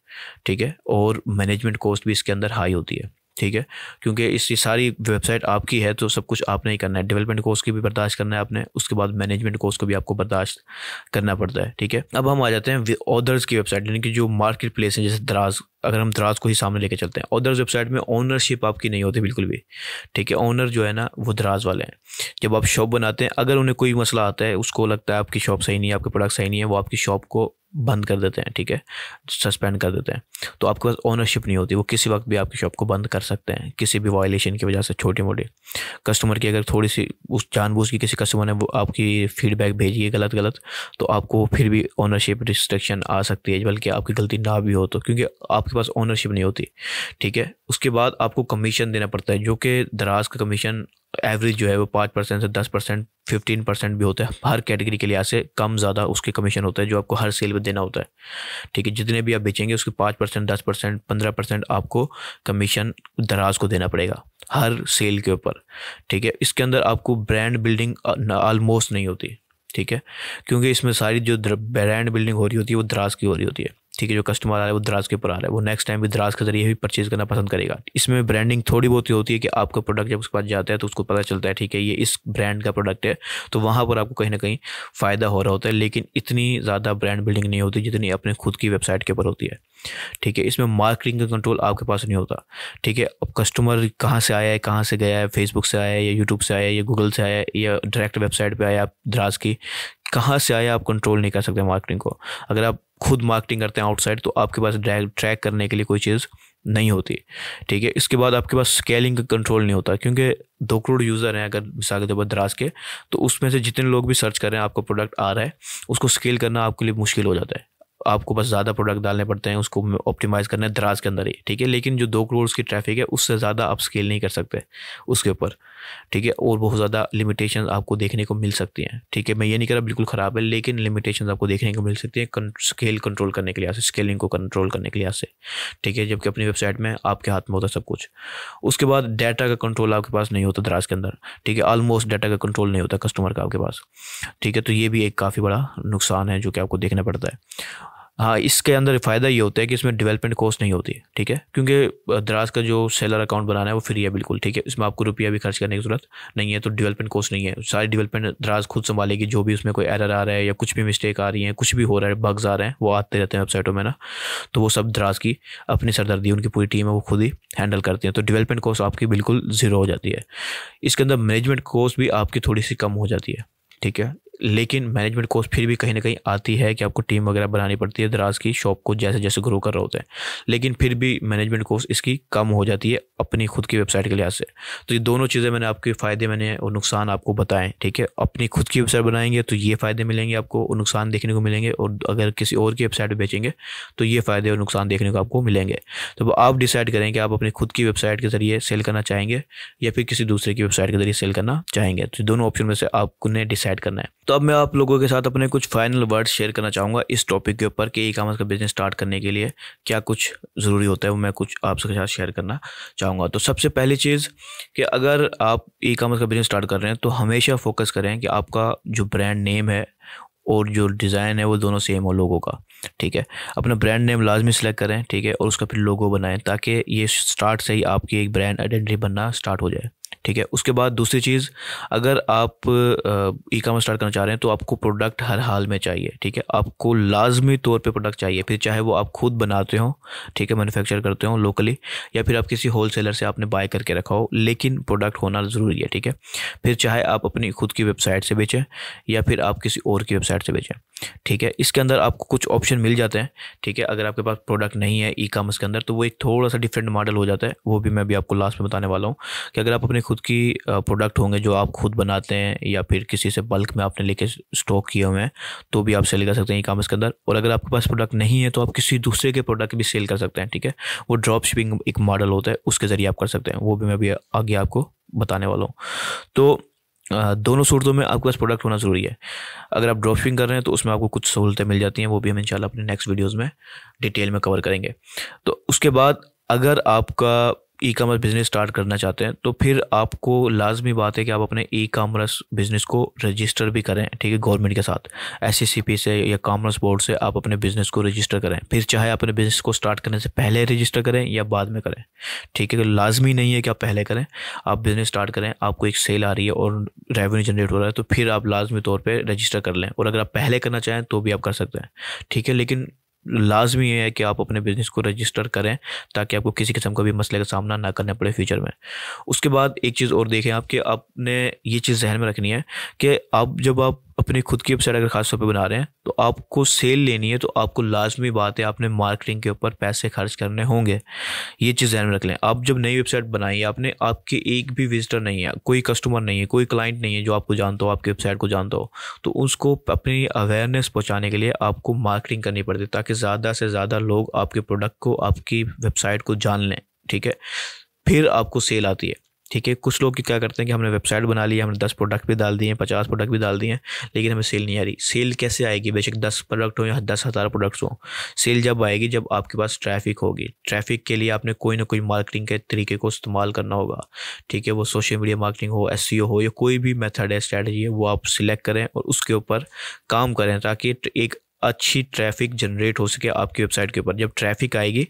[SPEAKER 1] ठीक है और मैनेजमेंट कॉस्ट भी इसके अंदर हाई होती है ठीक है क्योंकि इस ये सारी वेबसाइट आपकी है तो सब कुछ आपने ही करना है डेवलपमेंट कोर्स की भी बर्दाश्त करना है आपने उसके बाद मैनेजमेंट कोर्स को भी आपको बर्दाश्त करना पड़ता है ठीक है अब हम आ जाते हैं ऑदर्स की वेबसाइट यानी कि जो मार्केट प्लेस है जैसे दराज अगर हम दराज को ही सामने लेके चलते हैं ऑदर्स वेबसाइट में ओनरशिप आपकी नहीं होती बिल्कुल भी ठीक है ओनर जो है ना वो दराज वाले हैं जब आप शॉप बनाते हैं अगर उन्हें कोई मसला आता है उसको लगता है आपकी शॉप सही नहीं है आपके प्रोडक्ट सही नहीं है वो आपकी शॉप को बंद कर देते हैं ठीक है सस्पेंड कर देते हैं तो आपके पास ओनरशिप नहीं होती वो किसी वक्त भी आपकी शॉप को बंद कर सकते हैं किसी भी वायलेशन की वजह से छोटी मोटी कस्टमर की अगर थोड़ी सी उस जानबूझ की किसी कस्टमर ने वो आपकी फीडबैक भेजी है गलत गलत तो आपको फिर भी ओनरशिप रिस्ट्रिक्शन आ सकती है बल्कि आपकी गलती ना भी हो तो क्योंकि आपके पास ओनरशिप नहीं होती ठीक है उसके बाद आपको कमीशन देना पड़ता है जो कि दराज का कमीशन एवरेज जो है वो पाँच परसेंट से दस परसेंट फिफ्टीन परसेंट भी होता है हर कैटेगरी के लिहाज से कम ज़्यादा उसके कमीशन होता है जो आपको हर सेल में देना होता है ठीक है जितने भी आप बेचेंगे उसके पाँच परसेंट दस परसेंट पंद्रह परसेंट आपको कमीशन दराज को देना पड़ेगा हर सेल के ऊपर ठीक है इसके अंदर आपको ब्रांड बिल्डिंग आलमोस्ट नहीं होती ठीक है क्योंकि इसमें सारी जो ब्रांड बिल्डिंग हो रही होती है वो दराज की हो रही होती है ठीक है जो कस्टमर आ रहा है वो द्रास के ऊपर आ रहा है वो नेक्स्ट टाइम भी द्रास के जरिए भी परचेज करना पसंद करेगा इसमें ब्रांडिंग थोड़ी बहुत ही होती है कि आपका प्रोडक्ट जब उसके पास जाता है तो उसको पता चलता है ठीक है ये इस ब्रांड का प्रोडक्ट है तो वहाँ पर आपको कहीं ना कहीं फ़ायदा हो रहा होता है लेकिन इतनी ज़्यादा ब्रांड बिल्डिंग नहीं होती जितनी अपने खुद की वेबसाइट के ऊपर होती है ठीक है इसमें मार्केटिंग का कंट्रोल आपके पास नहीं होता ठीक है अब कस्टमर कहाँ से आया है कहाँ से गया है फेसबुक से आया है या यूट्यूब से आया है या गूगल से आया है या डायरेक्ट वेबसाइट पर आया द्रास की कहाँ से आया आप कंट्रोल नहीं कर सकते मार्केटिंग को अगर आप खुद मार्केटिंग करते हैं आउटसाइड तो आपके पास ड्रैग ट्रैक करने के लिए कोई चीज़ नहीं होती ठीक है इसके बाद आपके पास स्केलिंग का कंट्रोल नहीं होता क्योंकि दो करोड़ यूज़र हैं अगर मिसाल के तौर पर दराज के तो उसमें से जितने लोग भी सर्च कर रहे हैं आपका प्रोडक्ट आ रहा है उसको स्केल करना आपके लिए मुश्किल हो जाता है आपको बस ज़्यादा प्रोडक्ट डालने पड़ते हैं उसको ऑप्टिमाइज़ करना है दराज के अंदर ही ठीक है लेकिन जो दो करोड़ की ट्रैफिक है उससे ज़्यादा आप स्केल नहीं कर सकते उसके ऊपर ठीक है और बहुत ज़्यादा लिमिटेशन आपको देखने को मिल सकती हैं ठीक है मैं ये नहीं कह रहा बिल्कुल ख़राब है लेकिन लिमिटेशन आपको देखने को मिल सकती है स्केल कंट्रोल करने के लिहाज से स्केलिंग को कंट्रोल करने के लिहाज से ठीक है जबकि अपनी वेबसाइट में आपके हाथ में होता सब कुछ उसके बाद डाटा का कंट्रोल आपके पास नहीं होता दराज के अंदर ठीक है ऑलमोस्ट डाटा का कंट्रोल नहीं होता कस्टमर का आपके पास ठीक है तो ये भी एक काफ़ी बड़ा नुकसान है जो कि आपको देखना पड़ता है हाँ इसके अंदर फ़ायदा ये होता है कि इसमें डेवलपमेंट कॉस्ट नहीं होती है ठीक है क्योंकि दराज का जो सेलर अकाउंट बनाना है वो फ्री है बिल्कुल ठीक है इसमें आपको रुपया भी खर्च करने की जरूरत नहीं है तो डेवलपमेंट कॉस्ट नहीं है सारी डेवलपमेंट दराज खुद संभालेगी जो भी उसमें कोई एरर आ रहा है या कुछ भी मिस्टेक आ रही है कुछ भी हो रहा है बग्स आ रहे हैं वो आते रहते हैं वेबसाइटों में ना तो वो सब दराज की अपनी सरदर्दी उनकी पूरी टीम है वो खुद ही हैंडल करती है तो डिवेलपमेंट कॉस्ट आपकी बिल्कुल ज़ीरो हो जाती है इसके अंदर मैनेजमेंट कॉस्ट भी आपकी थोड़ी सी कम हो जाती है ठीक है लेकिन मैनेजमेंट कोर्स फिर भी कहीं ना कहीं आती है कि आपको टीम वगैरह बनानी पड़ती है दराज की शॉप को जैसे जैसे ग्रो कर रहे होते हैं लेकिन फिर भी मैनेजमेंट कोर्स इसकी कम हो जाती है अपनी खुद की वेबसाइट के लिहाज से तो ये दोनों चीज़ें मैंने आपके फ़ायदे मैंने और नुकसान आपको बताएं ठीक है अपनी खुद की वेबसाइट बनाएंगे तो ये फ़ायदे मिलेंगे आपको और नुकसान देखने को मिलेंगे और अगर किसी और की वेबसाइट पर बेचेंगे तो ये फ़ायदे और नुकसान देखने को आपको मिलेंगे तो आप डिसाइड करें कि आप अपनी खुद की वेबसाइट के ज़रिए सेल करना चाहेंगे या फिर किसी दूसरे की वेबसाइट के ज़रिए सेल करना चाहेंगे तो दोनों ऑप्शन में से आपने डिसाइड करना है तो अब मैं आप लोगों के साथ अपने कुछ फाइनल वर्ड शेयर करना चाहूँगा इस टॉपिक के ऊपर कि ई कामर्स का बिजनेस स्टार्ट करने के लिए क्या कुछ ज़रूरी होता है वो मैं कुछ आप सबके साथ शेयर करना चाहूँगा तो सबसे पहली चीज़ कि अगर आप ई कामर्स का बिजनेस स्टार्ट कर रहे हैं तो हमेशा फोकस करें कि आपका जो ब्रांड नेम है और जो डिज़ाइन है वो दोनों सेम हो लोगों का ठीक है अपना ब्रांड नेम लाजमी सिलेक्ट करें ठीक है और उसका फिर लोगो बनाएं ताकि ये स्टार्ट से ही आपकी एक ब्रांड आइडेंटिटी बनना स्टार्ट हो जाए ठीक है उसके बाद दूसरी चीज़ अगर आप ई कॉमर्स स्टार्ट करना चाह रहे हैं तो आपको प्रोडक्ट हर हाल में चाहिए ठीक है आपको लाजमी तौर पे प्रोडक्ट चाहिए फिर चाहे वो आप खुद बनाते हो ठीक है मैन्युफैक्चर करते हो लोकली या फिर आप किसी होल सेलर से आपने बाय करके रखा हो लेकिन प्रोडक्ट होना ज़रूरी है ठीक है फिर चाहे आप अपनी खुद की वेबसाइट से बेचें या फिर आप किसी और की वेबसाइट से बेचें ठीक है इसके अंदर आपको कुछ ऑप्शन मिल जाते हैं ठीक है अगर आपके पास प्रोडक्ट नहीं है ई कॉमर्स के अंदर तो वो एक थोड़ा सा डिफरेंट मॉडल हो जाता है वो भी मैं भी आपको लास्ट में बताने वाला हूँ कि अगर आप अपने खुद खुद की प्रोडक्ट होंगे जो आप खुद बनाते हैं या फिर किसी से बल्क में आपने लेके स्टॉक किए हुए हैं तो भी आप सेल कर सकते हैं ई कॉमर्स के अंदर और अगर आपके पास प्रोडक्ट नहीं है तो आप किसी दूसरे के प्रोडक्ट भी सेल कर सकते हैं ठीक है वो ड्रॉप शिपिंग एक मॉडल होता है उसके ज़रिए आप कर सकते हैं वो भी मैं अभी आगे आपको बताने वाला हूँ तो दोनों सूरतों में आपके पास प्रोडक्ट होना ज़रूरी है अगर आप ड्रॉप शिपिंग कर रहे हैं तो उसमें आपको कुछ सहूलतें मिल जाती हैं वो भी हम इंशाल्लाह अपने नेक्स्ट वीडियोस में डिटेल में कवर करेंगे तो उसके बाद अगर आपका ई कामर्स बिज़नेस स्टार्ट करना चाहते हैं तो फिर आपको लाजमी बात है कि आप अपने ई कामर्स बिज़नेस को रजिस्टर भी करें ठीक है गवर्नमेंट के साथ एस से या कामर्स बोर्ड से आप अपने बिज़नेस को रजिस्टर करें फिर चाहे आप अपने बिज़नेस को स्टार्ट करने से पहले रजिस्टर करें या बाद में करें ठीक है तो लाजमी नहीं है कि आप पहले करें आप बिज़नेस स्टार्ट करें आपको एक सेल आ रही है और रेवेन्यू जनरेट हो रहा है तो फिर आप लाजमी तौर पर रजिस्टर कर लें और अगर आप पहले करना चाहें तो भी आप कर सकते हैं ठीक है लेकिन लाजमी है कि आप अपने बिज़नेस को रजिस्टर करें ताकि आपको किसी किस्म का भी मसले का सामना ना करना पड़े फ्यूचर में उसके बाद एक चीज़ और देखें आप कि आपने ये चीज़ जहन में रखनी है कि आप जब आप अपनी खुद की वेबसाइट अगर खास तौर पर बना रहे हैं तो आपको सेल लेनी है तो आपको लाजमी बात है आपने मार्केटिंग के ऊपर पैसे खर्च करने होंगे ये चीज़ ध्यान में रख लें आप जब नई वेबसाइट बनाई है आपने आपके एक भी विजिटर नहीं है कोई कस्टमर नहीं है कोई क्लाइंट नहीं है जो आपको जानता हो आपकी वेबसाइट को जानता हो तो उसको अपनी अवेयरनेस पहुँचाने के लिए आपको मार्केटिंग करनी पड़ती है ताकि ज़्यादा से ज़्यादा लोग आपके प्रोडक्ट को आपकी वेबसाइट को जान लें ठीक है फिर आपको सेल आती है ठीक है कुछ लोग क्या करते हैं कि हमने वेबसाइट बना ली हमने दस प्रोडक्ट भी डाल दिए हैं पचास प्रोडक्ट भी डाल दिए हैं लेकिन हमें सेल नहीं आ रही सेल कैसे आएगी बेशक दस प्रोडक्ट हो या दस हज़ार प्रोडक्ट्स हो सेल जब आएगी जब आपके पास ट्रैफिक होगी ट्रैफिक के लिए आपने कोई ना कोई मार्केटिंग के तरीके को इस्तेमाल करना होगा ठीक है वो सोशल मीडिया मार्केटिंग हो एस e हो या कोई भी मेथड है स्ट्रैटेजी है वो आप सिलेक्ट करें और उसके ऊपर काम करें ताकि एक अच्छी ट्रैफिक जनरेट हो सके आपकी वेबसाइट के ऊपर जब ट्रैफिक आएगी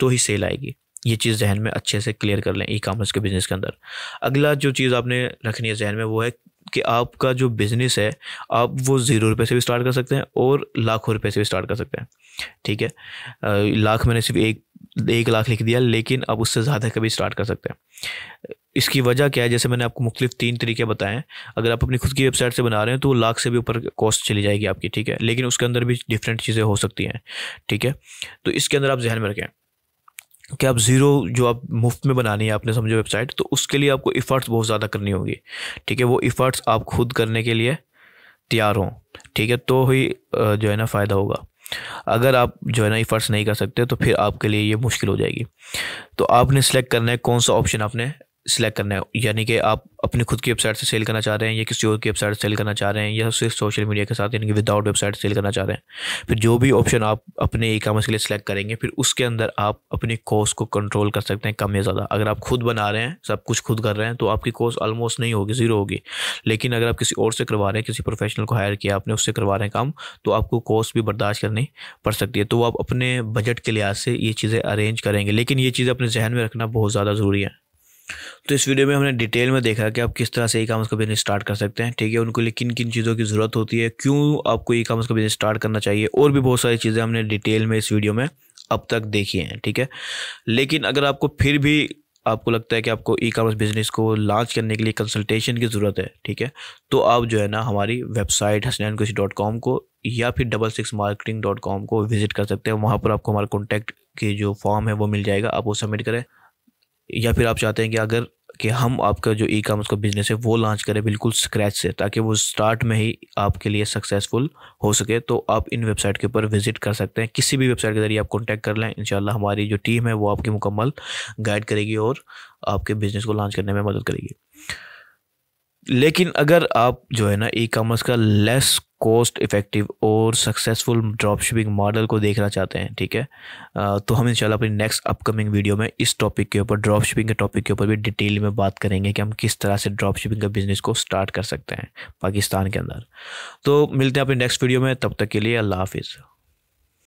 [SPEAKER 1] तो ही सेल आएगी ये चीज़ जहन में अच्छे से क्लियर कर लें ई कामर्स के बिज़नेस के अंदर अगला जो चीज़ आपने रखनी है जहन में वो है कि आपका जो बिज़नेस है आप वो ज़ीरो रुपये से भी स्टार्ट कर सकते हैं और लाखों रुपये से भी स्टार्ट कर सकते हैं ठीक है लाख मैंने सिर्फ एक एक लाख लिख दिया लेकिन आप उससे ज़्यादा का भी स्टार्ट कर सकते हैं इसकी वजह क्या है जैसे मैंने आपको मुख्तलिफ तीन तरीके बताए हैं अगर आप अपनी खुद की वेबसाइट से बना रहे हैं तो लाख से भी ऊपर कॉस्ट चली जाएगी आपकी ठीक है लेकिन उसके अंदर भी डिफरेंट चीज़ें हो सकती हैं ठीक है तो इसके अंदर आप जहन में रखें कि आप ज़ीरो जो आप मुफ्त में बनानी है आपने समझो वेबसाइट तो उसके लिए आपको इफ़र्ट्स बहुत ज़्यादा करनी होगी ठीक है वो इफ़र्ट्स आप खुद करने के लिए तैयार हों ठीक है तो ही जो है ना फ़ायदा होगा अगर आप जो है ना इफ़र्ट्स नहीं कर सकते तो फिर आपके लिए ये मुश्किल हो जाएगी तो आपने सेलेक्ट करना है कौन सा ऑप्शन आपने सिलेक्ट करना है यानी कि आप अपनी खुद की वेबसाइट से सेल करना चाह रहे हैं या किसी और की वेबसाइट सेल करना चाह रहे हैं या सिर्फ सोशल मीडिया के साथ यानी कि विदाउट वेबसाइट सेल करना चाह रहे हैं फिर जो भी ऑप्शन आप अपने ई कॉमर्स के लिए सिलेक्ट करेंगे फिर उसके अंदर आप अपनी कॉस्ट को कंट्रोल कर सकते हैं कम या ज़्यादा अगर आप खुद बना रहे हैं सब कुछ खुद कर रहे हैं तो आपकी कोर्स ऑलमोस्ट नहीं होगी ज़ीरो होगी लेकिन अगर आप किसी और से करवा रहे हैं किसी प्रोफेशनल को हायर किया आपने उससे करवा रहे हैं काम तो आपको कॉस्ट भी बर्दाश्त करनी पड़ सकती है तो आप अपने बजट के लिहाज से ये चीज़ें अरेंज करेंगे लेकिन ये चीज़ें अपने जहन में रखना बहुत ज़्यादा ज़रूरी है तो इस वीडियो में हमने डिटेल में देखा कि आप किस तरह से ई कॉमर्स का बिजनेस स्टार्ट कर सकते हैं ठीक है उनके लिए किन किन चीज़ों की ज़रूरत होती है क्यों आपको ई कॉमर्स का बिजनेस स्टार्ट करना चाहिए और भी बहुत सारी चीज़ें हमने डिटेल में इस वीडियो में अब तक देखी हैं ठीक है लेकिन अगर आपको फिर भी आपको लगता है कि आपको ई कामर्स बिजनेस को लॉन्च करने के लिए कंसल्टेशन की ज़रूरत है ठीक है तो आप जो है ना हमारी वेबसाइट हसनैन कुशी डॉट कॉम को या फिर double six marketing dot com को विजिट कर सकते हैं वहाँ पर आपको हमारा कॉन्टैक्ट की जो फॉर्म है वो मिल जाएगा आप वो सबमिट करें या फिर आप चाहते हैं कि अगर कि हम आपका जो ई कॉमर्स का बिजनेस है वो लॉन्च करें बिल्कुल स्क्रैच से ताकि वो स्टार्ट में ही आपके लिए सक्सेसफुल हो सके तो आप इन वेबसाइट के ऊपर विजिट कर सकते हैं किसी भी वेबसाइट के ज़रिए आप कॉन्टैक्ट कर लें इंशाल्लाह हमारी जो टीम है वो आपकी मुकम्मल गाइड करेगी और आपके बिज़नेस को लॉन्च करने में मदद करेगी लेकिन अगर आप जो है ना ई कॉमर्स का लेस कॉस्ट इफ़ेक्टिव और सक्सेसफुल ड्रॉप शिपिंग मॉडल को देखना चाहते हैं ठीक है तो हम इंशाल्लाह अपनी नेक्स्ट अपकमिंग वीडियो में इस टॉपिक के ऊपर ड्रॉप शिपिंग के टॉपिक के ऊपर भी डिटेल में बात करेंगे कि हम किस तरह से ड्रॉप शिपिंग का बिज़नेस को स्टार्ट कर सकते हैं पाकिस्तान के अंदर तो मिलते हैं अपनी नेक्स्ट वीडियो में तब तक के लिए अल्लाह हाफिज़